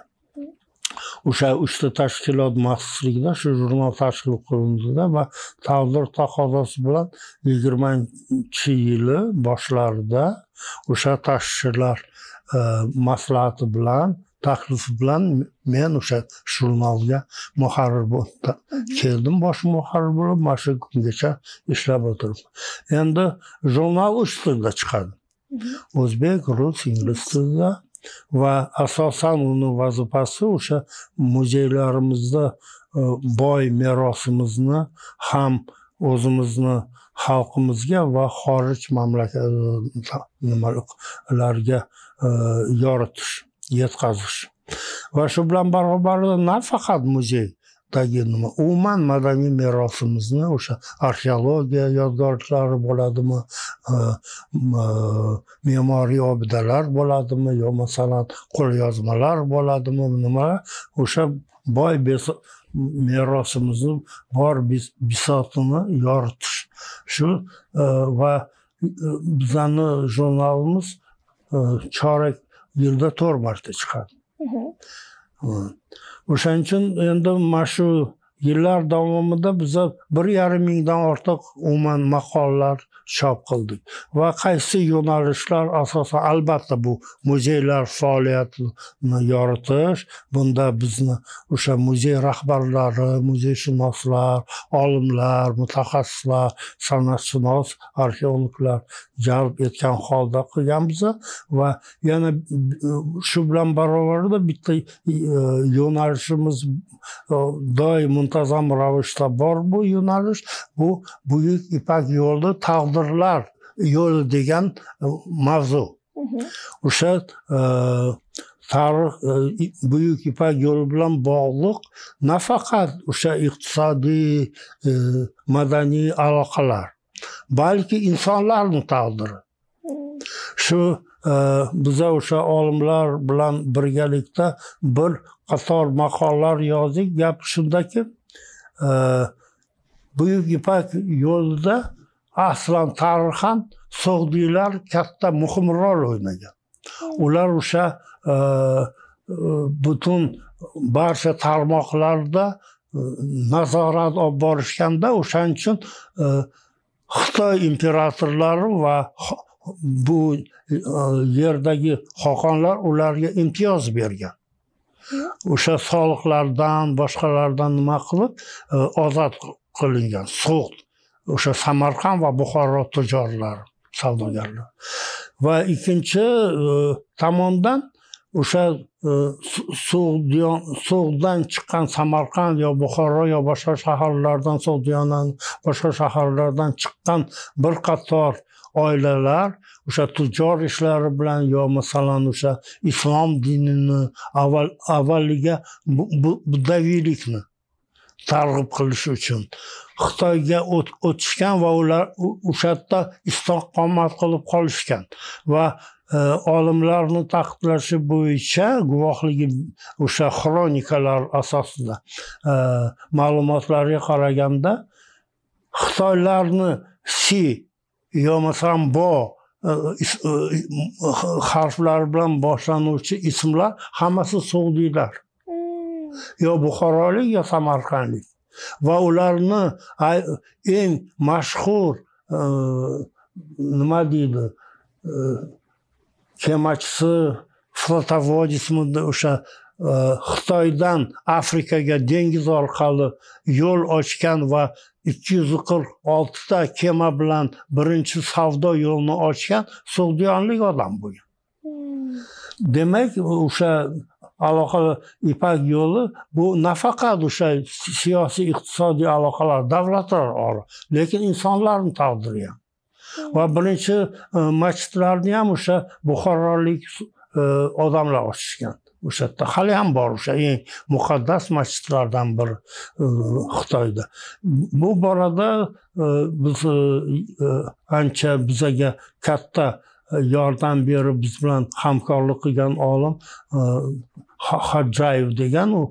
o'sha uchta tashkilot maxsusligida shu jurnal tashkil qilindida va taqdir taqozosi bilan yigirmanchi yili boshlarida o'sha tashchilar maslahati bilan taklifi bilan men o'sha jurnalga muharrir bo'lib keldim bosh muharrir bo'lib mana shu kungacha ishlab o'tiribman endi jurnal uch tilda chiqadi o'zbek rus ingliz tilida va asosan uni vazifasi o'sha muzeylarimizda e, boy merosimizni ham o'zimizni xalqimizga va xorij mamlakatlarga e, yoritish yetkazish va shu bilan barobarda nafaqat muzey dagi nima umuman madaniy merosimizni o'sha arxeologiya yodgorliklari bo'ladimi e, e, me'moriy obidalar bo'ladimi yo masalan qo'lyozmalar bo'ladimi nimalar o'sha boy merosimizni bor bisotini yoritish shu e, va bizani jurnalimiz chorak yilda to'rt marta chiqadi o'shaning uchun endi mana shu yillar davomida biza bir yarim mingdan ortiq umuman maqolalar chop qildik va qaysi yo'nalishlar asosan albatta bu muzeylar faoliyatini yoritish bunda bizni o'sha muzey rahbarlari muzeyshunoslar olimlar mutaxassislar san'atshunos arxeologlar jalb etgan holda qilganmiz va yana shu bilan barobarda bitta e, yo'nalishimiz e, doim muntazam ravishda bor bu yo'nalish bu buyuk ipak yo'li taqdir sabrlar yo'li degan mavzu mhm. o'sha e, tarix e, buyuk ipak yo'li bilan bog'liq nafaqat o'sha iqtisodiy e, madaniy aloqalar balki insonlarni taqdiri mhm. shu biza o'sha olimlar bilan birgalikda bir qator maqolalar yozdik gap shundaki buyuk ipak yo'lida aslan tarixan so'g'diylar katta muhim rol o'ynagan ular o'sha e, e, butun barcha tarmoqlarda e, nazorat olib borishganda o'shaning uchun xitoy imperatorlari va bu yerdagi xoqonlar ularga imtiyoz bergan o'sha soliqlardan boshqalardan nima qilib ozod qilingan so'g'd o'sha samarqand va buxoro tijorlari savdogarlar va ikkinchi e, tomondan o'sha e, sug'dan chiqqan samarqand yo buxoro yo boshqa shaharlardan sug'diyona boshqa shaharlardan chiqqan bir qator oilalar o'sha tijor ishlari bilan yo masalan o'sha islom dinini avval avvaliga buddaviylikni targ'ib qilish uchun xitoyga o'tishgan va ular o'sha yerda istiqomat qilib qolishgan va e, olimlarni taqidlashi bo'yicha guvohligi o'sha xronikalar asosida e, ma'lumotlarga qaraganda xitoylarni si yo bo'lmasam bo e, harflar bilan boshlanuvchi ismlar hammasi sug'diylar yo buxorolik yo samarqandlik va ularni eng mashhur e, nima deydi e, kemachisi flotovodismi o'sha e, xitoydan afrikaga dengiz orqali yo'l ochgan va ikki yuz qirq oltita kema bilan birinchi savdo yo'lini ochgan sug'diyonlik odam bo'lgan hmm. demak o'sha aloqalar ipak yo'li bu nafaqat o'sha siyosiy iqtisodiy aloqalar davlatlar ora lekin insonlarni taqdiri ham va birinchi e, masjidlarni ham o'sha buxorolik e, odamlar ochishgan o'sha yerda hali ham bor o'sha eng muqaddas masjidlardan biri e, xitoyda bu borada biz ancha bizaga katta yordam berib biz bilan hamkorlik qilgan olim xodjayev degan u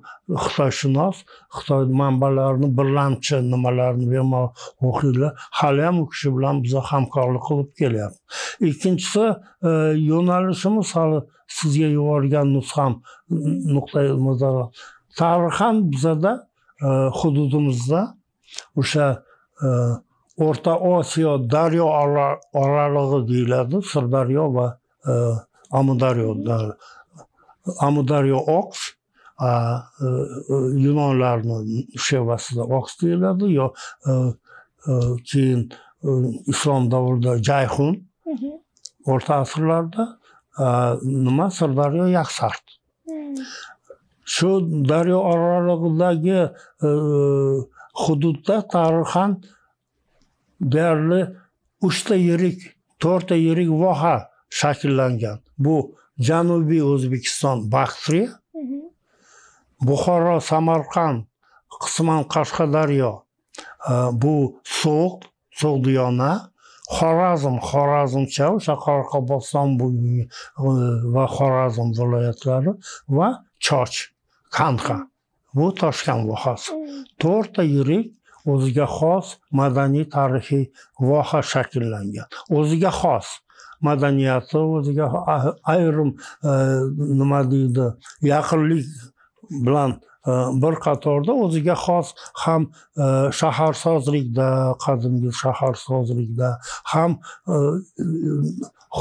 xitoyshunos xitoy manbalarini birlamchi nimalarini bemalol o'qiydilar hali ham u kishi bilan biza hamkorlik qilib kelyapmiz ikkinchisi e, yo'nalishimiz hali sizga yuborgan nusxam nuqtai nazar tarixan bizada e, hududimizda o'sha e, o'rta osiyo daryo oralig'i deyiladi sirdaryo va amudaryo amudaryo oqs e, e, yunonlarni shevasida oks deyiladi yo e, keyin islom davrida jayhun o'rta asrlarda nima sirdaryo yaxsart shu daryo oralig'idagi hududda tarixan deyarli uchta yirik to'rtta yirik voha shakllangan bu janubiy o'zbekiston baxtli buxoro samarqand qisman qashqadaryo bu so'g'd so'g'diyona xorazm xorazmcha o'sha qoraqalpog'iston e, va xorazm viloyatlari va choch kanxa bu toshkent vohasi to'rtta yirik o'ziga xos madaniy tarixiy voha shakllangan o'ziga xos madaniyati o'ziga ayrim e, nima deydi yaqinlik bilan e, bir qatorda o'ziga xos ham e, shaharsozlikda qadimgi shaharsozlikda ham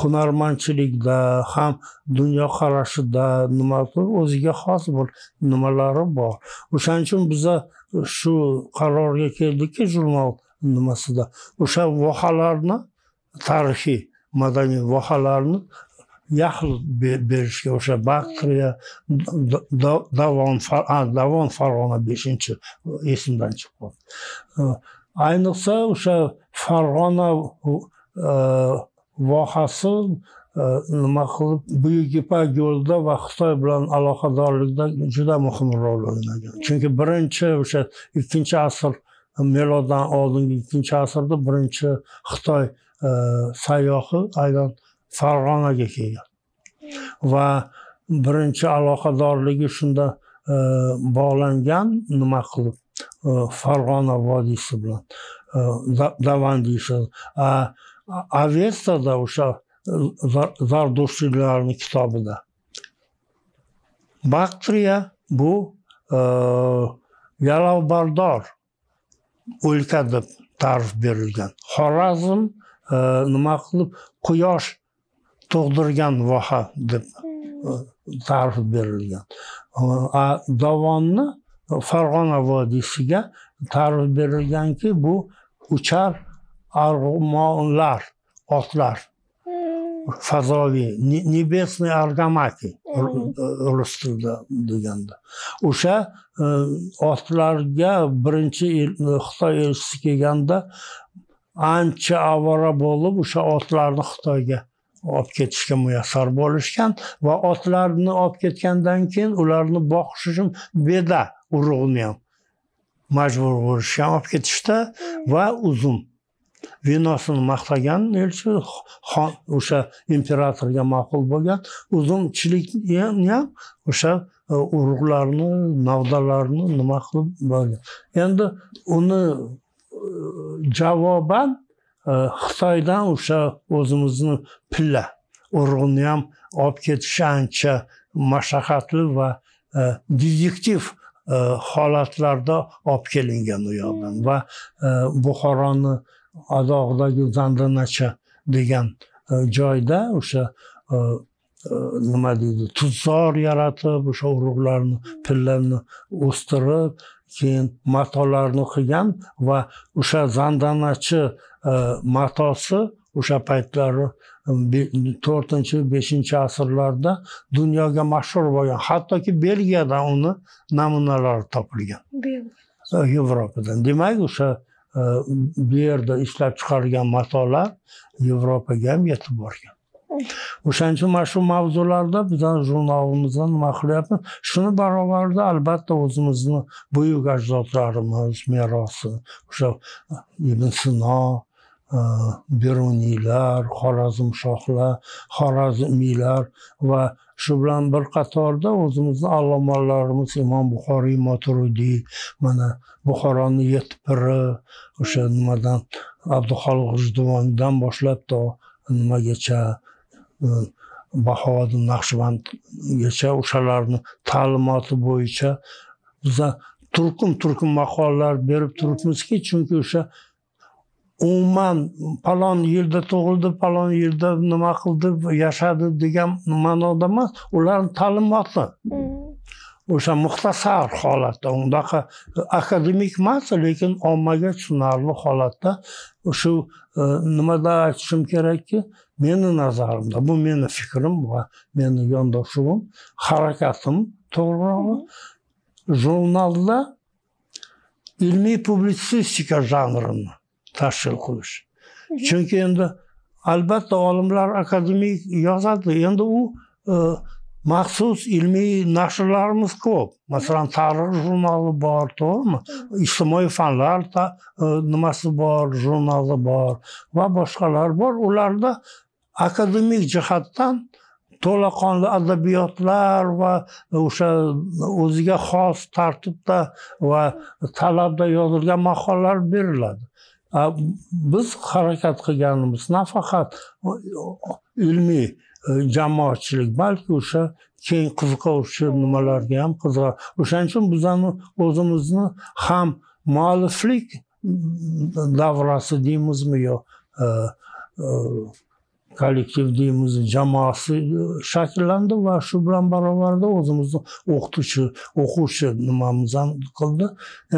hunarmandchilikda ham dunyoqarashida nima o'ziga xos bir nimalari bor o'shaning uchun biza shu qarorga keldikki jurnal nimasida o'sha vohalarni tarixiy madaniy vohalarni yaxl berishga o'sha baqriya davon davon farg'ona beshinchi esimdan chiqib qoldi ayniqsa o'sha farg'ona e, vohasi e, nima qilib buyuk ipak yo'lida va xitoy bilan aloqadorlikda juda muhim rol o'ynagan chunki birinchi o'sha ikkinchi asr miloddan oldingi ikkinchi asrda birinchi xitoy E, sayyohi aynan farg'onaga kelgan va birinchi aloqadorligi shunda e, bog'langan nima qilib e, farg'ona vodiysi bilan davan deyishadi avestada o'sha zardo'shiylarni kitobida baktriya bu yalovbardor o'lka deb ta'rif berilgan xorazm Э, nima qilib quyosh tug'dirgan voha deb hmm. e, ta'rif berilgan e, a dovonni farg'ona vodiysiga ta'rif berilganki bu uchar armonlar otlar hmm. fazoviy небесный argamaki hmm. rus e, tilida deganda o'sha otlarga birinchi xitoy elchisi kelganda ancha avvora bo'lib o'sha otlarni xitoyga olib ketishga muyassar bo'lishgan va otlarni olib ketgandan keyin ularni boqish uchun beda urug'ini ham majbur bo'lishgan olib ketishda va uzum vinosini maqtagan elchi xon o'sha imperatorga ma'qul bo'lgan uzumchilikni ham o'sha e, urug'larni navdalarni nima qilib endi uni javoban e, xitoydan o'sha o'zimizni pilla urug'ini ham olib ketish ancha mashaqqatli va e, dedektiv e, holatlarda olib kelingan u yoqdan va buxoroni adog'idagi zandanacha degan joyda o'sha nima deydi tutzor yaratib o'sha urug'larni pillarini o'stirib keyin matolarni o'qigan va o'sha zandanachi e, matosi o'sha paytlari e, to'rtinchi beshinchi asrlarda dunyoga mashhur bo'lgan hattoki belgiyadan uni namunalari topilgan e, yevropadan demak o'sha bu yerda ishlab chiqarilgan matolar yevropaga ham yetib borgan o'shaning uchun mana shu mavzularda bizani jurnalimizda nima qilyapmiz shuni barobarida albatta o'zimizni buyuk ajdodlarimiz merosi o'sha e, ibn sino e, beruniylar shohlar xorazmiylar va shu bilan bir qatorda o'zimizni allomalarimiz imom buxoriy Maturidi, mana buxoroni yetti piri o'sha nimadan abduxoliq g'ijduvoniydan boshlab to nimagacha bahodir naqshbandgacha o'shalarni ta'limoti bo'yicha biza turkum turkum maqolalar berib turibmizki chunki o'sha umuman palon yilda tug'ildi palon yilda nima qildi yashadi degan ma'noda emas ularni ta'limoti o'sha muxtasar holatda unaqa akademik emas lekin ommaga tushunarli holatda shu e, nimada aytishim kerakki meni nazarimda bu meni fikrim va meni yondashuvim harakatim to'g'rirog'i jurnalda ilmiy publitsistika janrini tashkil qilish chunki endi albatta olimlar akademik yozadi endi u e, maxsus ilmiy nashrlarimiz ko'p masalan tarix jurnali bor to'g'rimi ijtimoiy fanlar e, nimasi bor jurnali bor va boshqalar bor ularda akademik jihatdan to'laqonli adabiyotlar va o'sha o'ziga xos tartibda va talabda yozilgan maqolalar beriladi biz harakat qilganimiz nafaqat ilmiy Э, jamoatchilik balki o'sha keyin qiziquvchi nimalarga ham qiziqadi o'shaning uchun bizani o'zimizni ham mualliflik davrasi deymizmi yo e, kollektiv deymiz jamoasi shakllandi e, va shu bilan barobarida o'zimizni o'qituvchi o'quvchi nimamiz qildi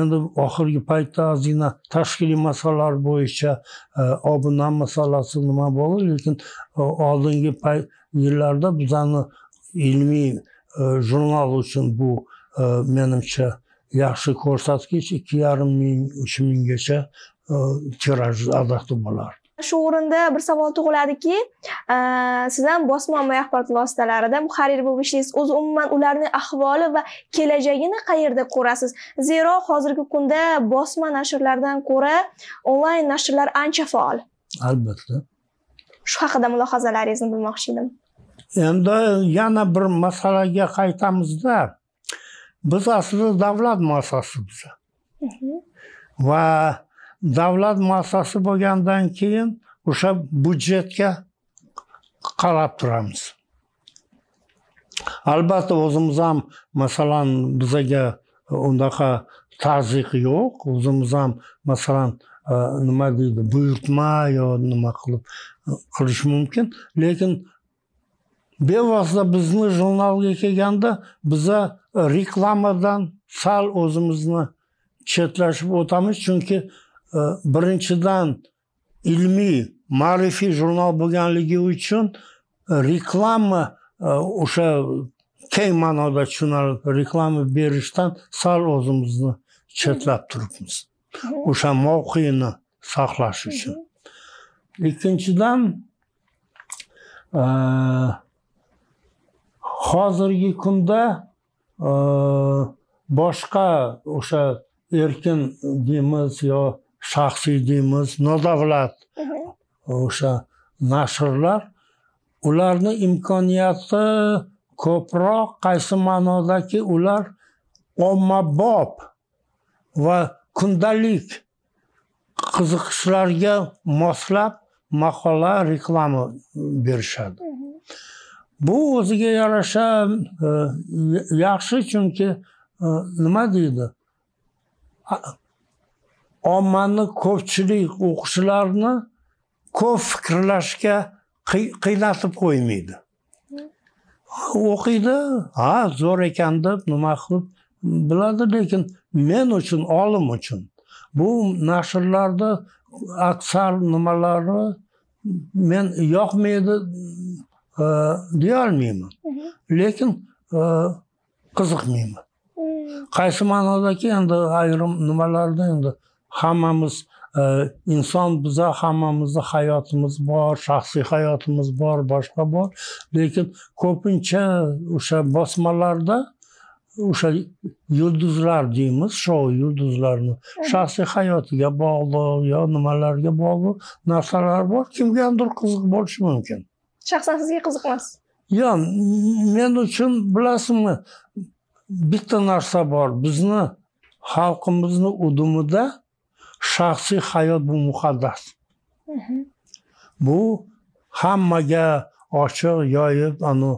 endi oxirgi paytda ozgina tashkiliy masalalar bo'yicha obuna e, masalasi nima bo'ldi lekin oldingi e, yillarda bizani ilmiy jurnal uchun bu menimcha yaxshi ko'rsatkich ikki yarim ming uch minggacha tiraj adakli bo'lardi shu o'rinda bir savol tug'iladiki siz ham bosma ommaviy axborot vositalarida muharrir bo'lib ishlaysiz o'zi umuman ularni ahvoli va kelajagini qayerda ko'rasiz zero hozirgi kunda bosma nashrlardan ko'ra onlayn nashrlar ancha faol albatta shu haqida mulohazalaringizni bilmoqchi edim endi yana bir masalaga qaytamizda biz aslida davlat muassasamiz va davlat muassasasi bo'lgandan keyin o'sha budjetga qarab turamiz albatta o'zimiz ham masalan bizaga unaqa tazyiq yo'q o'zimiz ham masalan e, nima deydi buyurtma yo nima qilib e, qilish mumkin lekin bevosita bizni jurnalga kelganda biza reklamadan sal o'zimizni chetlashib o'tamiz chunki Э, birinchidan ilmiy ma'rifiy jurnal bo'lganligi uchun e, reklama e, o'sha keng ma'noda tushunarli reklama berishdan sal o'zimizni chetlab turibmiz o'sha mavqeni saqlash uchun ikkinchidan e, hozirgi kunda boshqa o'sha erkin deymiz yo shaxsiyligimiz nodavlat o'sha nashrlar ularni imkoniyati ko'proq qaysi ma'nodaki ular ommabop va kundalik qiziqishlarga moslab maqola reklama berishadi bu o'ziga yarasha e, yaxshi chunki e, nima deydi ommani ko'pchilik o'quvchilarni ko'p fikrlashga qiynatib qo'ymaydi o'qiydi ha zo'r ekan deb nima qilib biladi lekin men uchun olim uchun bu nashrlarni aksar nimalari men yoqmaydi e, deyolmayman lekin e, qiziqmayman qaysi ma'nodaki endi ayrim nimalarda endi hammamiz e, inson biza hammamizni hayotimiz bor shaxsiy hayotimiz bor boshqa bor lekin ko'pincha o'sha bosmalarda o'sha yulduzlar deymiz shou yulduzlarni shaxsiy hayotiga bog'liq yo nimalarga bog'liq narsalar bor kimgadir qiziq bo'lishi mumkin shaxsan sizga qiziq emas yo'q men uchun bilasizmi bitta narsa bor bizni xalqimizni udumida shaxsiy hayot bu muqaddas bu hammaga ochiq yoyib anu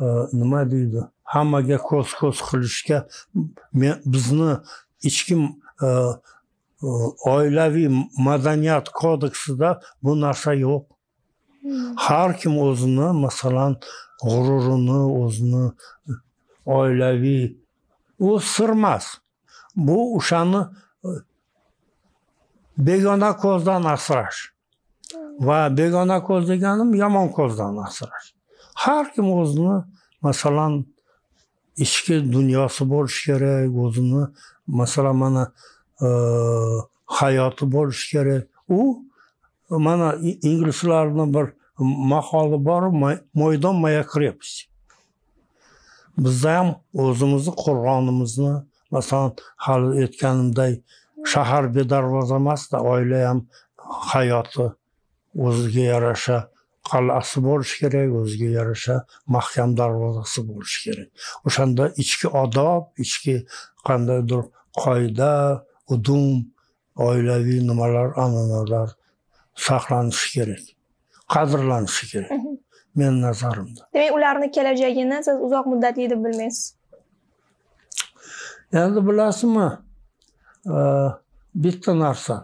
e, nima deydi hammaga ko'z ko'z qilishga bizni ichki e, e, oilaviy madaniyat kodeksida bu narsa yo'q har kim o'zini masalan g'ururini o'zini oilaviy u sir emas bu o'shani begona ko'zdan asrash va begona ko'z deganim yomon ko'zdan asrash har kim o'zini masalan ichki dunyosi bo'lishi kerak o'zini masalan mana e, hayoti bo'lishi kerak u mana inglizlarni bir maqoli bor maydon моя крепость bizda ham o'zimizni qo'rg'onimizni masalan hali aytganimday shahar bedarvoza emasda oila ham hayoti o'ziga yarasha qal'asi bo'lishi kerak o'ziga yarasha mahkam darvozasi bo'lishi kerak o'shanda ichki odob ichki qandaydir qoida udum oilaviy nimalar an'analar saqlanishi kerak qadrlanishi kerak mhm. meni nazarimda demak ularni kelajagini siz uzoq muddatli deb bilmaysiz endi bilasizmi Э, bitta narsa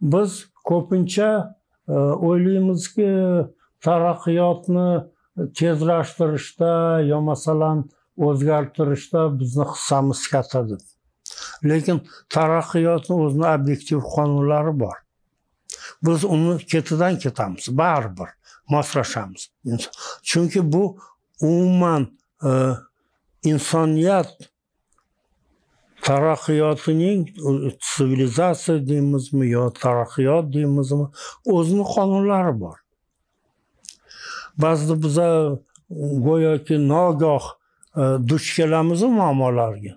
biz ko'pincha e, o'ylaymizki taraqqiyotni tezlashtirishda yo masalan o'zgartirishda bizni hissamiz katta deb lekin taraqqiyotni o'zini obyektiv qonunlari bor biz uni ketidan ketamiz baribir moslashamiz chunki bu umuman e, insoniyat taraqqiyotining sivilizatsiya deymizmi yo taraqqiyot deymizmi o'zini qonunlari bor ba'zida biza go'yoki nogoh duch kelamiz muammolarga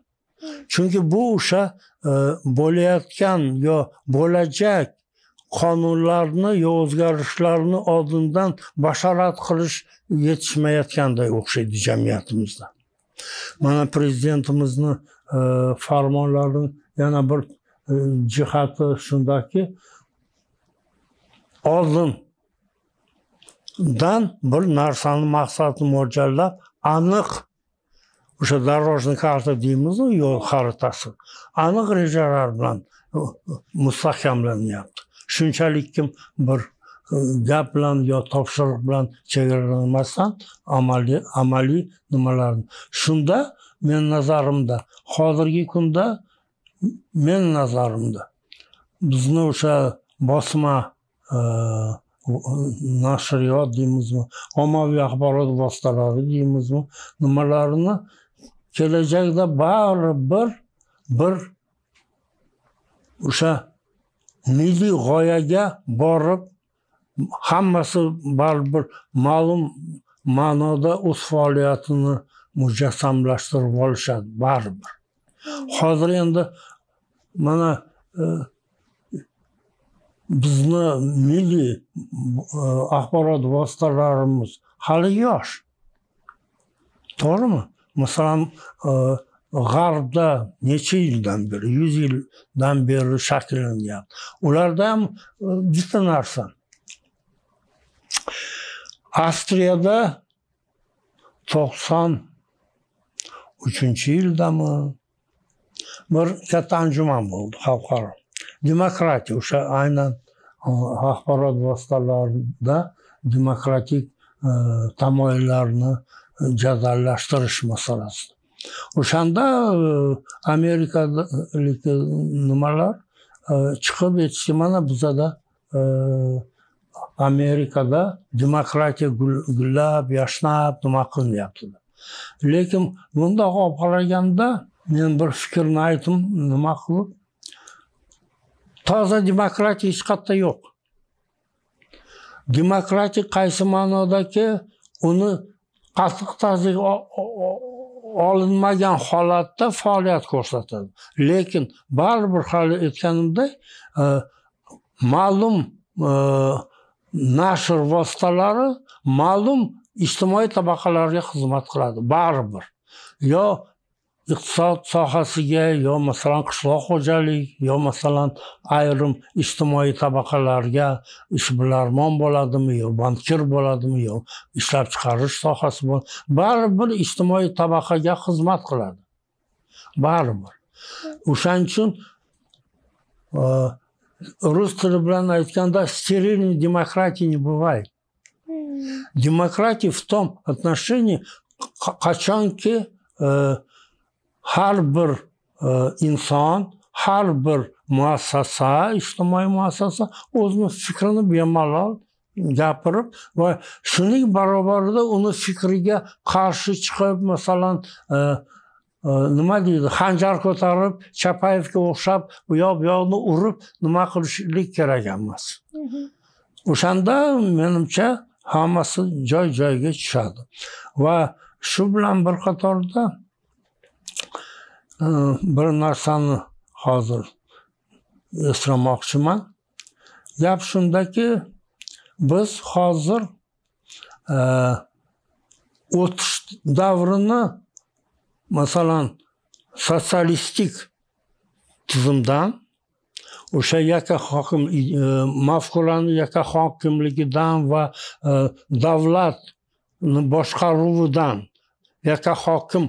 chunki bu o'sha bo'layotgan yo bo'lajak qonunlarni yo o'zgarishlarni oldindan bashorat qilish yetishmayotgandek o'xshaydi jamiyatimizda mana prezidentimizni E, farmonlarni yana bir e, jihati shundaki oldindan bir narsani maqsadni mo'ljallab aniq o'sha дорожный karta deymizu yo'l xaritasi aniq rejalar bilan mustahkamlanyapti shunchalik kim bir e, gap bilan yo topshiriq bilan chegaralanmasdan amaliy amaliy nimalarni shunda men nazarimda hozirgi kunda men nazarimda bizni o'sha bosma e, nashriyot deymizmi ommaviy axborot vositalari deymizmi nimalarni kelajakda baribir bir o'sha milliy g'oyaga borib hammasi baribir ma'lum ma'noda o'z faoliyatini mujassamlashtirib olishadi baribir hozir endi mana e, bizni milliy e, axborot vositalarimiz hali yosh to'g'rimi masalan e, g'arbda necha yildan beri yuz yildan beri shakllangan ularda ham bitta narsa avstriyada to'qson üçüncü yılda mı? Bir katta anjuman bo'ldi xalqaro demokratiya o'sha aynan axborot vositalarida demokratik tamoyillarni jadallashtirish masalasi numaralar. amerikalik nimalar chiqib aytishdi da bizada amerikada demokratik gül yashnab nima qilinyapti yaptılar. lekin bundoq olib qaraganda men bir fikrni aytdim nima qilib toza demokratiya hech qayerda yo'q demokratiya qaysi ma'nodaki uni qattiq tazyiq olinmagan holatda faoliyat ko'rsatadi lekin baribir hali aytganimdek ma'lum e, nashr vositalari ma'lum ijtimoiy tabaqalarga xizmat qiladi baribir yo iqtisod sohasiga yo masalan qishloq xo'jalik yo masalan ayrim ijtimoiy tabaqalarga ishbilarmon bo'ladimi yo bankir bo'ladimi yo ishlab chiqarish sohasi bo'l baribir ijtimoiy tabaqaga xizmat qiladi baribir o'shaning uchun e, rus tili bilan aytganda sterilniy demokratiya не бывает Демократия в том отношении, качанки э, э, инсан, bir э, и что мой массаса, ijtimoiy фикрану o'zini fikrini bemalol gapirib va shuning barobarida uni fikriga qarshi chiqib masalan e, nima deydi xanjar ko'tarib chapayevga o'xshab u yoq bu yoqni urib nima qilishlik kerak emas o'shanda menimcha hammasi joy joyiga tushadi va shu bilan bir qatorda e, bir narsani hozir eslamoqchiman gap shundaki biz hozir e, o'tish davrini masalan sotsialistik tizimdan o'sha yakka hokim e, mafkurani yakka hokimligidan va e, davlat boshqaruvidan yakka hokim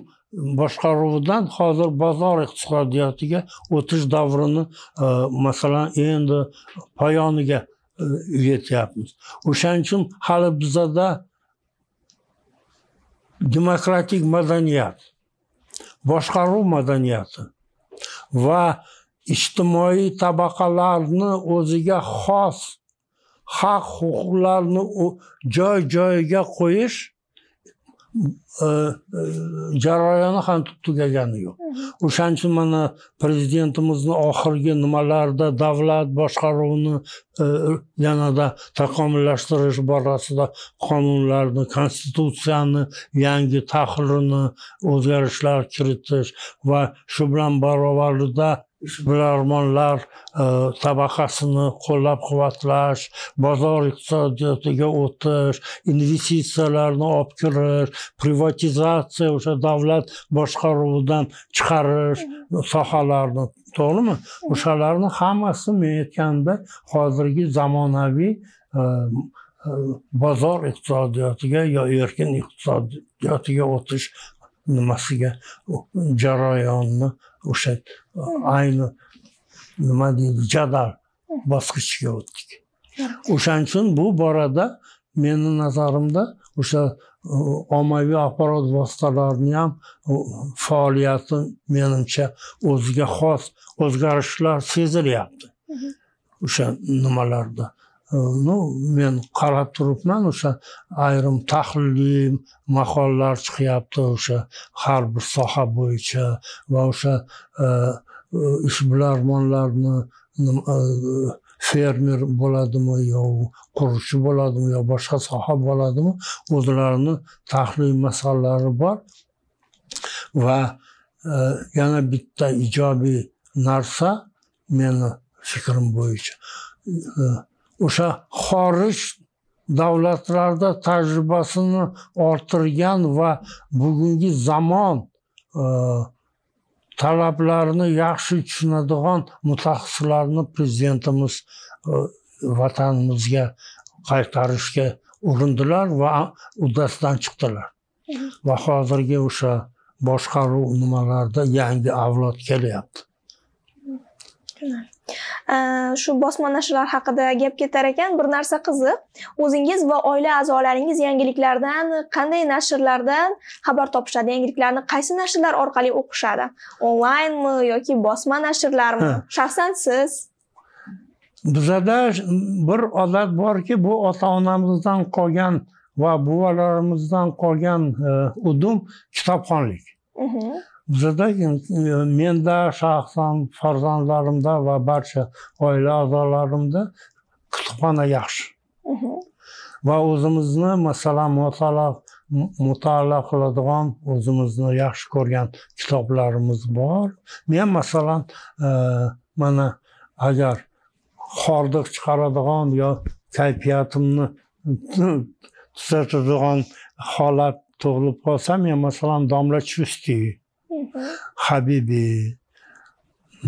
boshqaruvidan hozir bozor iqtisodiyotiga o'tish davrini e, masalan endi poyoniga yetyapmiz o'shaning uchun hali bizada demokratik madaniyat boshqaruv madaniyati va ijtimoiy tabaqalarni o'ziga xos haq huquqlarni joy joyiga qo'yish e, e, jarayoni ham tugagani yo'q mhmm. o'shaning uchun mana prezidentimizni oxirgi nimalarda davlat boshqaruvini e, yanada takomillashtirish borasida qonunlarni konstitutsiyani yangi tahririni o'zgarishlar kiritish va shu bilan barobarida ishbilarmonlar e, tabaqasini qo'llab quvvatlash bozor iqtisodiyotiga o'tish investitsiyalarni olib kirish privatizatsiya o'sha davlat boshqaruvidan chiqarish sohalarni to'g'rimi o'shalarni hammasi men aytganimda hozirgi zamonaviy e, e, bozor iqtisodiyotiga yo erkin iqtisodiyotiga o'tish nimasiga jarayonni o'sha e, ayni nima deydi jadal bosqichga o'tdik o'shaning uchun bu borada meni nazarimda o'sha e, ommaviy axborot vositalarini ham e, faoliyati menimcha o'ziga xos o'zgarishlar sezilyapti o'sha nimalarda Э, ну мен қарап тұрыпман осы айрым тахлили мақалалар шығыпты осы һәр бір саха бойынша ва осы э, э, ишбілармонларны фермер боладымы ё құрушы боладымы ё башқа саха боладымы одларыны тахлил мәсалалары бар ва яна битта ижоби нәрсе менің фикрим бойынша o'sha xorij davlatlarda tajribasini orttirgan va bugungi zamon e, talablarini yaxshi tushunadigan mutaxassislarni prezidentimiz e, vatanimizga qaytarishga urindilar va uddasidan chiqdilar va hozirgi o'sha boshqaruv nimalarda yangi avlod kelyapti Э, shu bosma nashrlar haqida gap ketar ekan bir narsa qiziq o'zingiz va oila a'zolaringiz yangiliklardan qanday nashrlardan xabar topishadi yangiliklarni qaysi nashrlar orqali o'qishadi onlaynmi yoki bosma nashrlarmi shaxsan siz bizada bir odat borki bu ota onamizdan qolgan va buvalarimizdan qolgan e, udum kitobxonlik mhmm. bizdagi e, menda shaxsan farzandlarimda va barcha oila a'zolarimda kutubxona yaxshi mhmm. va o'zimizni masalan mutalaq, mutalaq qiladigan o'zimizni yaxshi ko'rgan kitoblarimiz bor men masalan e, mana agar xardıq chiqaradigan ya kayfiyatimni tuzatadigan holat tug'ilib qalsam, men masalan domla chustiy habibi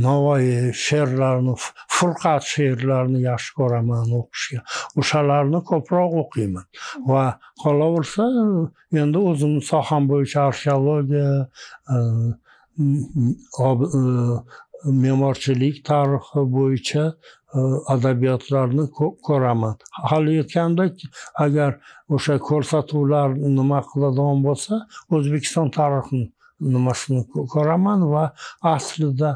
navoiy she'rlarini furqat she'rlarini yaxshi ko'raman o'qishga o'shalarni ko'proq o'qiyman va qolaversa endi o'zimni soham bo'yicha arxeologiya e, e, me'morchilik tarixi bo'yicha e, adabiyotlarni ko'raman hali aytgandek agar o'sha ko'rsatuvlar nima qiladigan bo'lsa o'zbekiston tarixini nimasini ko'raman va aslida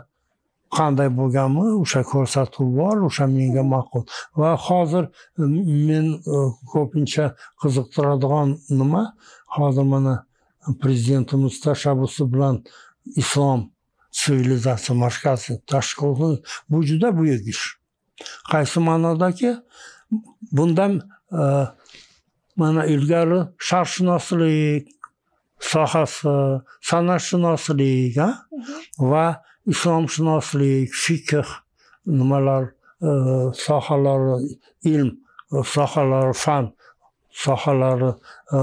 qanday bo'lganmi o'sha ko'rsatuv bor o'sha menga ma'qul va hozir men e, ko'pincha qiziqtiradigan nima hozir mana prezidentimiz tashabbusi bilan islom sivilizatsiya markazi tashkil qildi bu juda buyuk ish qaysi ma'nodaki bundan e, mana ilgari sharqshunoslik sohasi san'atshunosligiga mhm. va islomshunoslik fikr nimalar e, sohalari ilm e, sohalari fan sohalari e,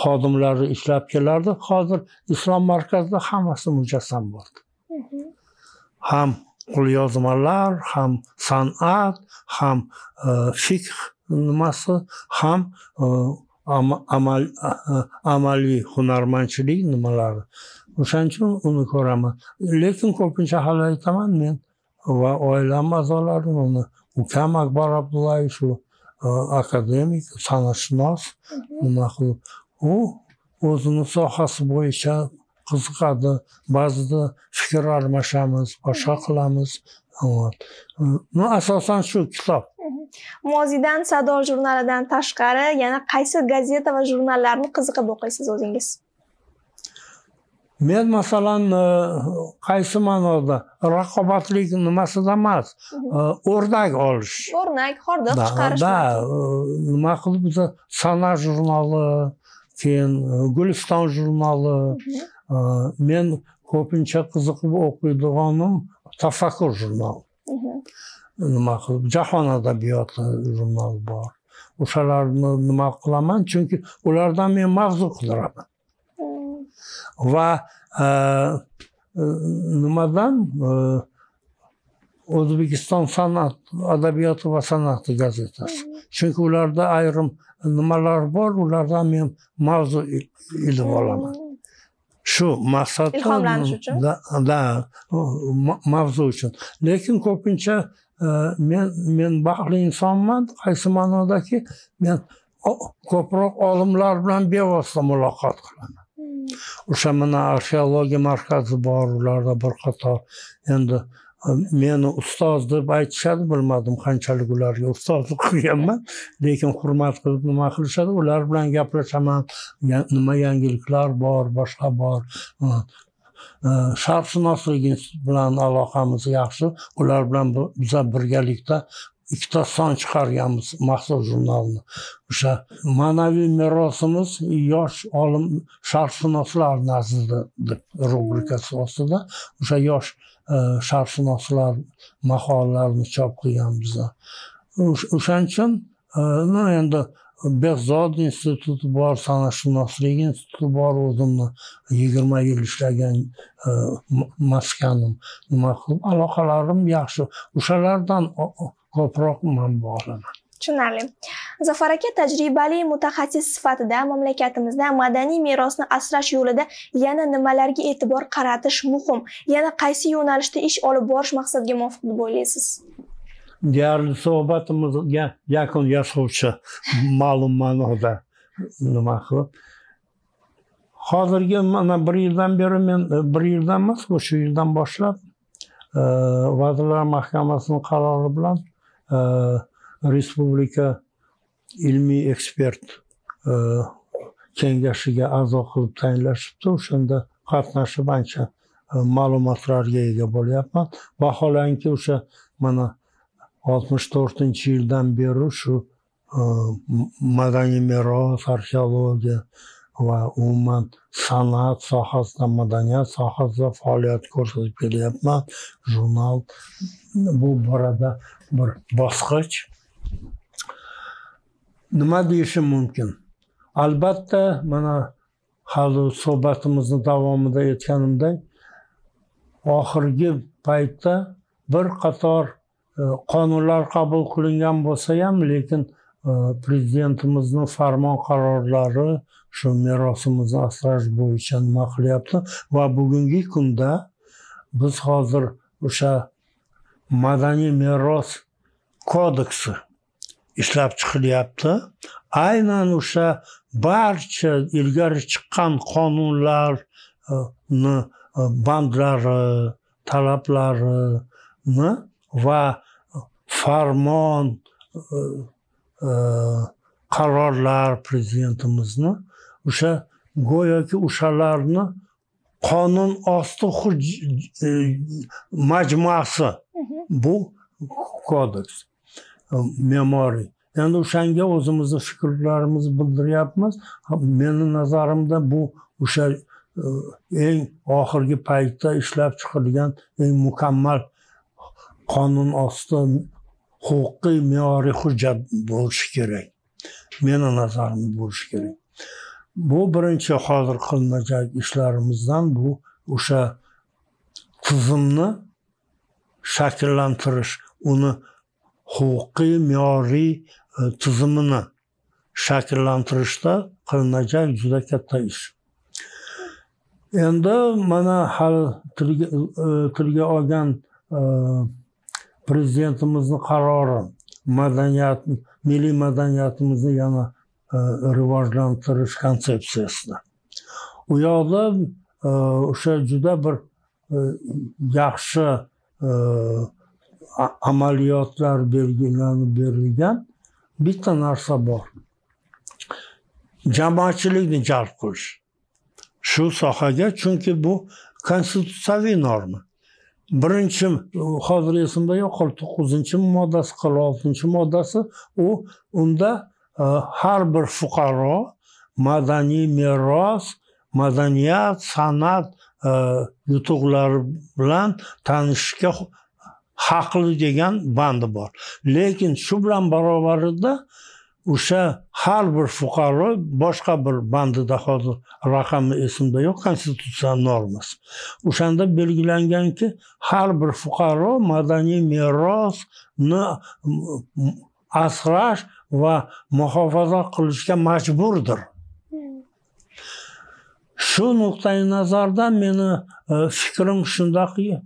xodimlari ishlab kelardi hozir islom markazida hammasi mujassam bo'ldi mhm. ham qo'lyozmalar ham san'at ham fikr nimasi ham amal, amaliy hunarmandchilik nimalari o'shaning uchun uni ko'raman lekin ko'pincha hali aytaman men va oilam a'zolarim uni ukam akbar abdullayev shu akademik san'atshunos mhm. nima qilib u o'zini sohasi bo'yicha qiziqadi ba'zida fikr almashamiz boshqa mhm. qilamiz asosan shu kitob moziydan sado jurnalidan tashqari yana qaysi gazeta va jurnallarni qiziqib o'qiysiz o'zingiz men masalan qaysi ma'noda raqobatlik nimasida emas o'rnak olish o'rnak hordiq chiqarish да nima qilib biza sana jurnali keyin guliston jurnali men ko'pincha qiziqib o'qiydiganim tafakkur jurnali nima qilib jahon adabiyoti jurnali bor o'shalarni nima qilaman chunki ulardan men mavzu qidiraman mm. va e, e, nimadan e, o'zbekiston san'at adabiyoti va san'ati gazetasi mm. chunki ularda ayrim nimalar bor ulardan men mavzu ilib olaman mm. shu maqsadda ilhomlanish uchun da mavzu uchun lekin ko'pincha men э, men baxtli insonman qaysi ma'nodaki men ko'proq olimlar bilan bevosita muloqot qilaman hmm. o'sha mana arxeologiya markazi bor ularda bir qator endi e, meni ustoz deb aytishadi bilmadim qanchalik ularga ustozlik qilganman lekin hurmat qilib nima qilishadi ular bilan gaplashaman nima yangiliklar bor boshqa bor sharqshunoslik bilan aloqamiz yaxshi ular bilan biza birgalikda ikkita son chiqarganmiz mahsul jurnalini o'sha ma'naviy merosimiz yosh olim sharqshunoslar nazdida deb rubrikasi ostida o'sha yosh sharqshunoslar maqolalarini chop qilgan biza o'shaning uchun endi behzod instituti bor san'atshunoslik instituti bor o'zimni yigirma yil ishlagan e, maskanim nima qilib aloqalarim yaxshi o'shalardan ko'proq man bog'lanaman tushunarli zafar aka tajribali mutaxassis sifatida mamlakatimizda madaniy merosni asrash yo'lida yana nimalarga e'tibor qaratish muhim yana qaysi yo'nalishda ish olib borish maqsadga muvofiq deb o'ylaysiz deyarli suhbatimizga yakun yasovchi ma'lum ma'noda nima qilib hozirgi mana bir yildan beri men bir yildan emas o'sha yildan boshlab e, vazirlar mahkamasini qarori bilan e, respublika ilmiy ekspert e, kengashiga a'zo qilib tayinlashibdi o'shanda qatnashib ancha ma'lumotlarga ega bo'lyapman vaholanki o'sha mana oltmish to'rtinchi yildan beri shu e, madaniy meros arxeologiya va umuman san'at sohasida madaniyat sohasida faoliyat ko'rsatib kelyapman jurnal bu borada bir bosqich nima deyishim mumkin albatta mana hali suhbatimizni davomida aytganimdek oxirgi paytda bir qator Э, qonunlar qabul qilingan bo'lsa ham lekin e, prezidentimizni farmon qarorlari shu merosimizni asrash bo'yicha nima qilyapti va bugungi kunda biz hozir o'sha madaniy meros kodeksi ishlab chiqilyapti aynan o'sha barcha ilgari chiqqan qonunlarni e, bandlari talablarini va farmon e, e, qarorlar prezidentimizni o'sha go'yoki o'shalarni qonun osti e, majmuasi mhmm. bu kodeks me'moriy endi o'shanga o'zimizni fikrlarimizni bildiryapmiz meni nazarimda bu o'sha eng oxirgi paytda ishlab chiqilgan eng mukammal qonun osti huquqiy me'yoriy hujjat bo'lishi kerak meni nazarimda bo'lishi kerak bu birinchi hozir qilinajak ishlarimizdan bu o'sha tizimni shakllantirish uni huquqiy me'yoriy e, tizimini shakllantirishda qilinajak juda katta ish endi mana hali tilga e, olgan e, prezidentimizni qarori madaniyat milliy madaniyatimizni yana e, rivojlantirish konsepsiyasida u yoqda e, o'sha juda bir e, yaxshi amaliyotlar belgilanib berilgan bitta narsa bor jamoatchilikni jalb qilish shu sohaga chunki bu konstitutsiyaviy norma birinchi hozir esimda yo'q qoldi to'qqizinchi moddasi 46 oltinchi moddasi u unda e, har bir fuqaro madaniy meros madaniyat san'at e, yutuqlari bilan tanishishga haqli degan bandi bor lekin shu bilan barobarida o'sha har bir fuqaro boshqa bir bandida hozir raqami esimda yo'q konstitutsiya normasi o'shanda belgilanganki har bir fuqaro madaniy merosni asrash va muhofaza qilishga majburdir shu nuqtai nazardan meni e, fikrim shundoq e,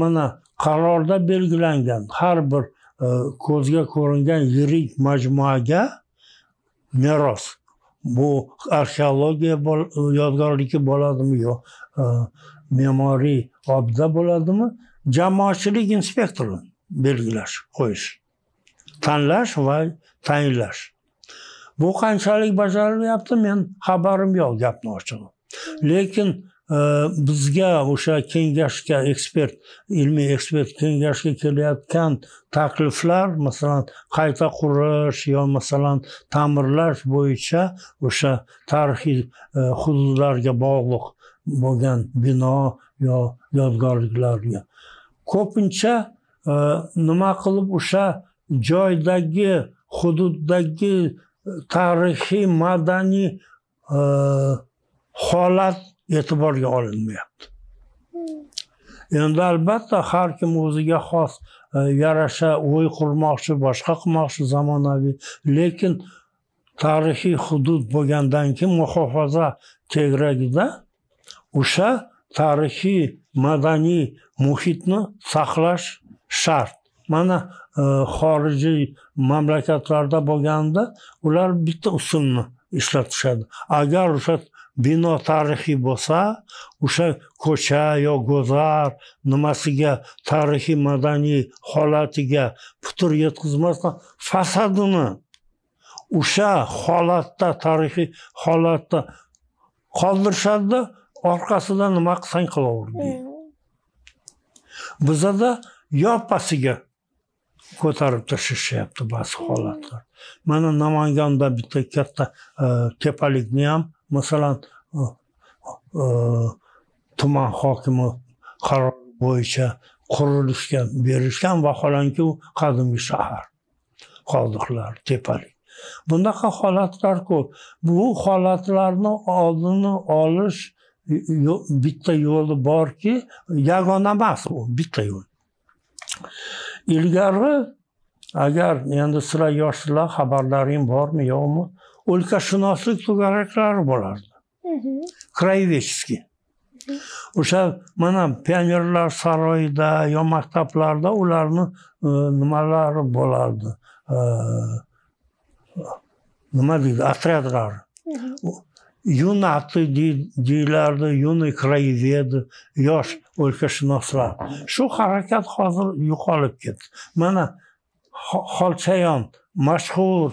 mana qarorda belgilangan har bir Э, ko'zga ko'ringan yirik majmuaga meros bu arxeologiya yodgorligi bo'ladimi yo'q e, me'moriy obda bo'ladimi jamoatchilik inspektori belgilash qo'yish tanlash va tayinlash bu qanchalik bajarilyapti men xabarim yo'q gapni ochig'i lekin bizga o'sha kengashga ekspert ilmiy ekspert kengashga kelayotgan takliflar masalan qayta qurish yo masalan ta'mirlash bo'yicha o'sha tarixiy hududlarga bog'liq bo'lgan bino yo yodgorliklarga ko'pincha nima qilib o'sha joydagi hududdagi tarixiy madaniy holat e'tiborga olinmayapti hmm. endi albatta har kim o'ziga xos e, yarasha o'y qurmoqchi boshqa qilmoqchi zamonaviy lekin tarixiy hudud bo'lgandan keyin muhofaza tegragida o'sha tarixiy madaniy muhitni saqlash shart mana e, xorijiy mamlakatlarda bo'lganda ular bitta usulni ishlatishadi agar o'sha bino tarixiy bo'lsa o'sha ko'cha yo gozar nimasiga tarixiy madaniy holatiga putur yetkazmasdan fasadini o'sha holatda tarixiy holatda qoldirishadida orqasidan nima qilsang qilaveradi bizada yoppasiga ko'tarib tashlashyapti ba'zi holatlar mana namanganda bitta katta e, tepalikni ham masalan tuman hokimi qarori bo'yicha qurilishga berishgan vaholanki u qadimgi shahar qoldiqlar tepalik bunaqa holatlar ko'p bu holatlarni oldini olish bitta yo'li borki yagona emas u bitta yo'l ilgari agar endi sizlar yoshlar xabarlaring bormi yo'qmi o'lkashunoslik to'garaklari bo'lardi краеведческий o'sha mana pionerlar saroyida yo maktablarda ularni e, nimalari bo'lardi e, nima deydi отрядlari юнаты deyilardi юный краеведы yosh o'lkashunoslar shu harakat hozir yo'qolib ketdi mana xolchayon mashhur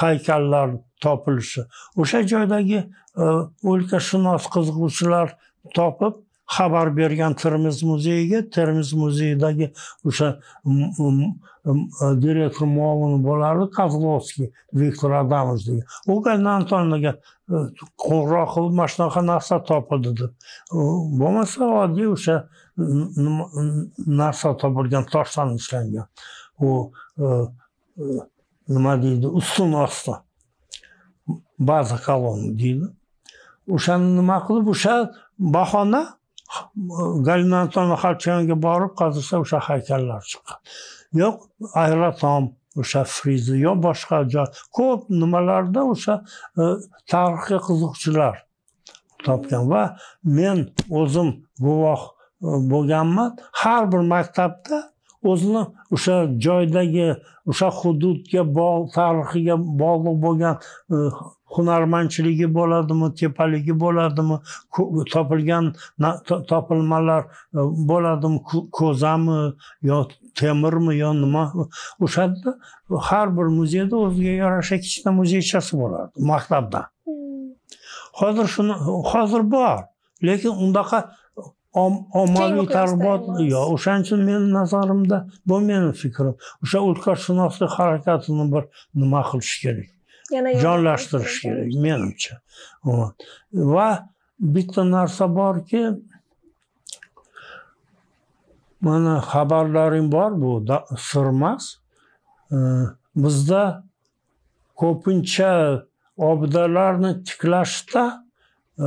haykallar topilishi o'sha joydagi o'lkashunos e, qiziquvchilar topib xabar bergan termiz muzeyiga termiz muzeyidagi o'sha e, direktor muovini bo'lardi kozlovskiy viktor adamovich degan u antonovnaga e, qo'ng'iroq qilib mana shunaqa narsa topildi deb bo'lmasa oddiy o'sha narsa topilgan toshdan ishlangan u nima deydi ustun osti ba'zi kolon deydi o'shani nima qilib o'sha bahona gallinantoni xalchayonga borib hozircha o'sha haykallar chiqqan yo'q aerotom o'sha frizi yo boshqa joy ko'p nimalarda o'sha e, tarixga qiziquvchilar topgan va men o'zim guvoh e, bo'lganman har bir maktabda o'zini o'sha joydagi o'sha hududga bog' tarixiga bog'liq bo'lgan e, hunarmandchiligi bo'ladimi tepaligi bo'ladimi topilgan topilmalar e, bo'ladimi ko'zami yo temirmi yo nima o'shanda har bir muzeyda o'ziga yarasha kichkina muzeychasi bo'lardi maktabdan hmm. hozir shuni hozir bor lekin undaqa ommaviy targ'ibot yo o'shaning uchun meni nazarimda bu meni fikrim o'sha o'lkashunoslik harakatini bir nima qilish kerak jonlashtirish kerak menimcha va bitta narsa borki mana xabarlaring bor bu sir emas bizda ko'pincha obidalarni tiklashda e,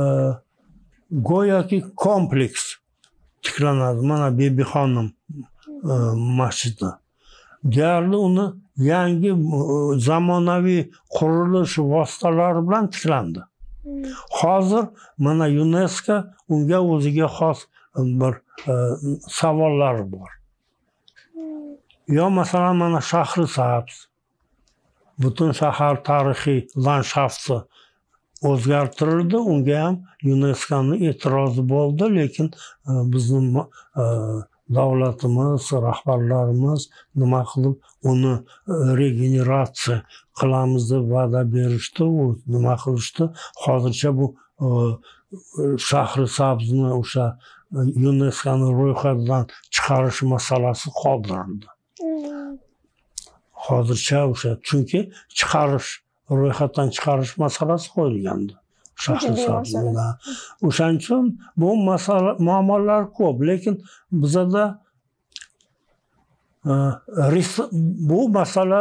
go'yoki kompleks tiklanadi mana bibi e, masjidi deyarli uni yangi e, zamonaviy qurilish vositalari bilan tiklandi hmm. hozir mana yunesko unga o'ziga xos e, bir e, bor hmm. yo masalan mana shahri sahab butun shahar tarixiy landshafti o'zgartirildi unga ham yuneskoni e'tirozi bo'ldi lekin e, bizni e, davlatimiz rahbarlarimiz nima qilib uni e, regeneratsiya qilamiz deb va'da berishdi u nima qilishdi hozircha bu shahri sabzni o'sha yuneskoni ro'yxatidan chiqarish masalasi qoldirildi hmm. hozircha o'sha chunki chiqarish ro'yxatdan chiqarish masalasi qo'yilgandi o'shaning uchun bu masala muammolar ko'p lekin bizada e, bu masala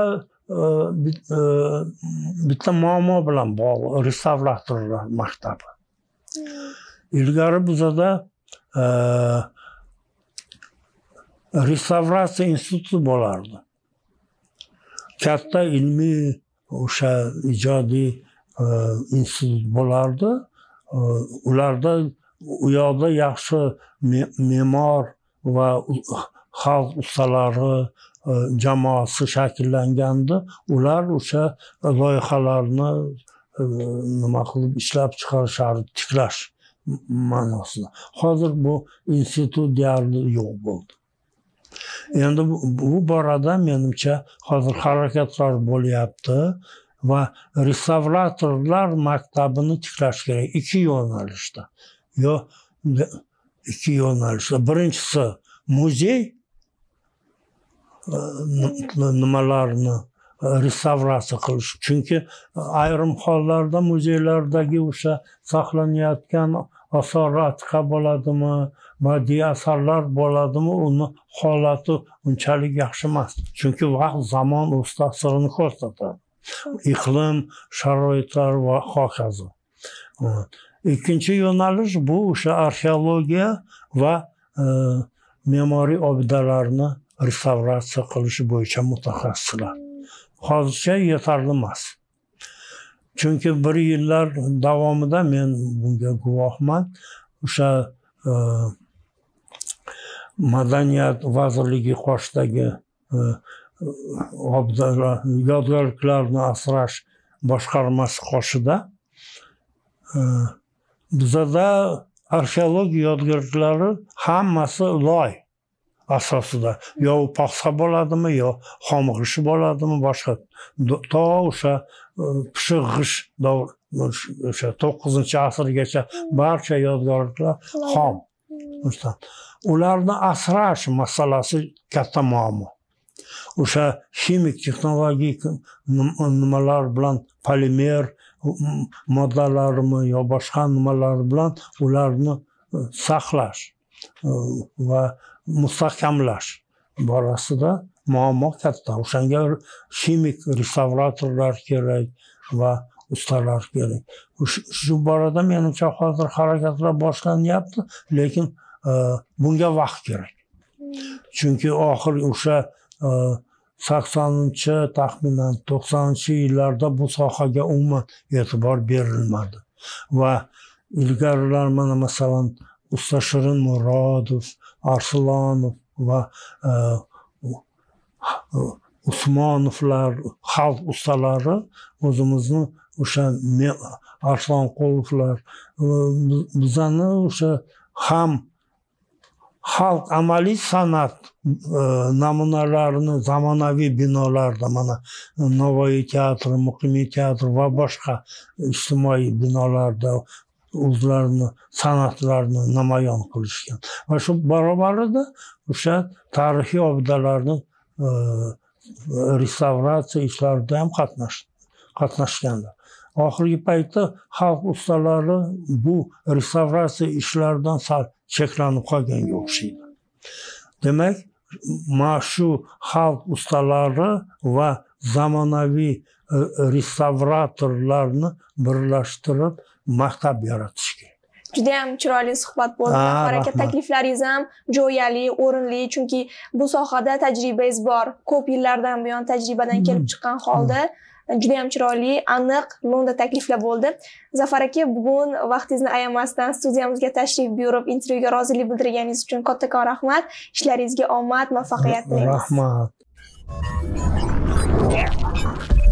e, e, bitta muammo bilan bog'liq restavratorlar maktabi hmm. ilgari bizada restavratsiya instituti bo'lardi katta ilmiy o'sha ijodiy e, institut bo'lardi e, ularda u yoqda yaxshi me'mor va xalq ustalari e, jamoasi shakllangandi ular o'sha loyihalarni nima qilib ishlab chiqarishardi tiklash ma'nosida hozir bu institut deyarli yo'q bo'ldi endi bu, borada menimcha hozir harakatlar bo'lyapti va restavratorlar maktabini tiklash kerak ikki yo'nalishda yo ikki yo'nalishda birinchisi muzey e, nimalarni e, restavratsiya qilish chunki e, ayrim hollarda muzeylardagi o'sha saqlanayotgan asorat bo'ladimi badiiy asarlar bo'ladimi uni holati unchalik yaxshi emas chunki vaqt zamon o'z ta'sirini ko'rsatadi iqlim sharoitlar va hokazo ikkinchi yo'nalish bu o'sha arxeologiya va e, me'moriy obidalarni restavratsiya qilish bo'yicha mutaxassislar hozircha yetarli emas chunki bir yillar davomida men bunga guvohman o'sha e, madaniyat vazirligi qoshidagi e, yodgorliklarni asrash boshqarmasi qoshida e, bizada arxeologiya yodgorliklari hammasi loy asosida yo paxsa bo'ladimi yo xomg'ish bo'ladimi boshqa to o'sha e, pishiq g'ish davr o'sha to'qqizinchi asrgacha barcha yodgorliklar xom ustad ularni asrash masalasi katta muammo o'sha ximik texnologik nimalar bilan polimer moddalarmi yo boshqa nimalar bilan ularni e, saqlash e, va mustahkamlash borasida muammo katta o'shanga ximik restavratorlar kerak va ustalar kerak shu borada menimcha hozir harakatlar boshlanyapti lekin Э, bunga vaqt kerak chunki oxir o'sha e, saksoninchi taxminan to'qsoninchi yillarda bu sohaga umuman e'tibor berilmadi va ilgarilar mana masalan usta shirin murodov arslonov va e, usmonovlar xalq ustalari o'zimizni o'sha arslonqulovlar e, bizani o'sha ham xalq amaliy san'at e, namunalarini zamonaviy binolarda mana navoiy teatri muqimiy teatr va boshqa ijtimoiy binolarda o'zlarini san'atlarini namoyon qilishgan va shu barobarida o'sha tarixiy obidalarni e, restavratsiya ishlarida ham qatnashdi qatnashganlar oxirgi paytda xalq ustalari bu restavratsiya ishlaridan sal cheklanib qolganga o'xshaydi demak mana shu xalq ustalari va zamonaviy e, restavratorlarni birlashtirib maktab yaratish kerak judayam chiroyli suhbat bo'ldi ah, harakat takliflaringiz ham jo'yali o'rinli chunki bu sohada tajribangiz bor ko'p yillardan buyon tajribadan kelib hmm. chiqqan holda hmm. juda yam chiroyli aniq lo'nda takliflar bo'ldi zafar aka bugun vaqtingizni ayamasdan studiyamizga tashrif buyurib intervyuga rozilik bildirganingiz uchun kattakon rahmat ishlaringizga omad muvaffaqiyat tilaymiz rahmat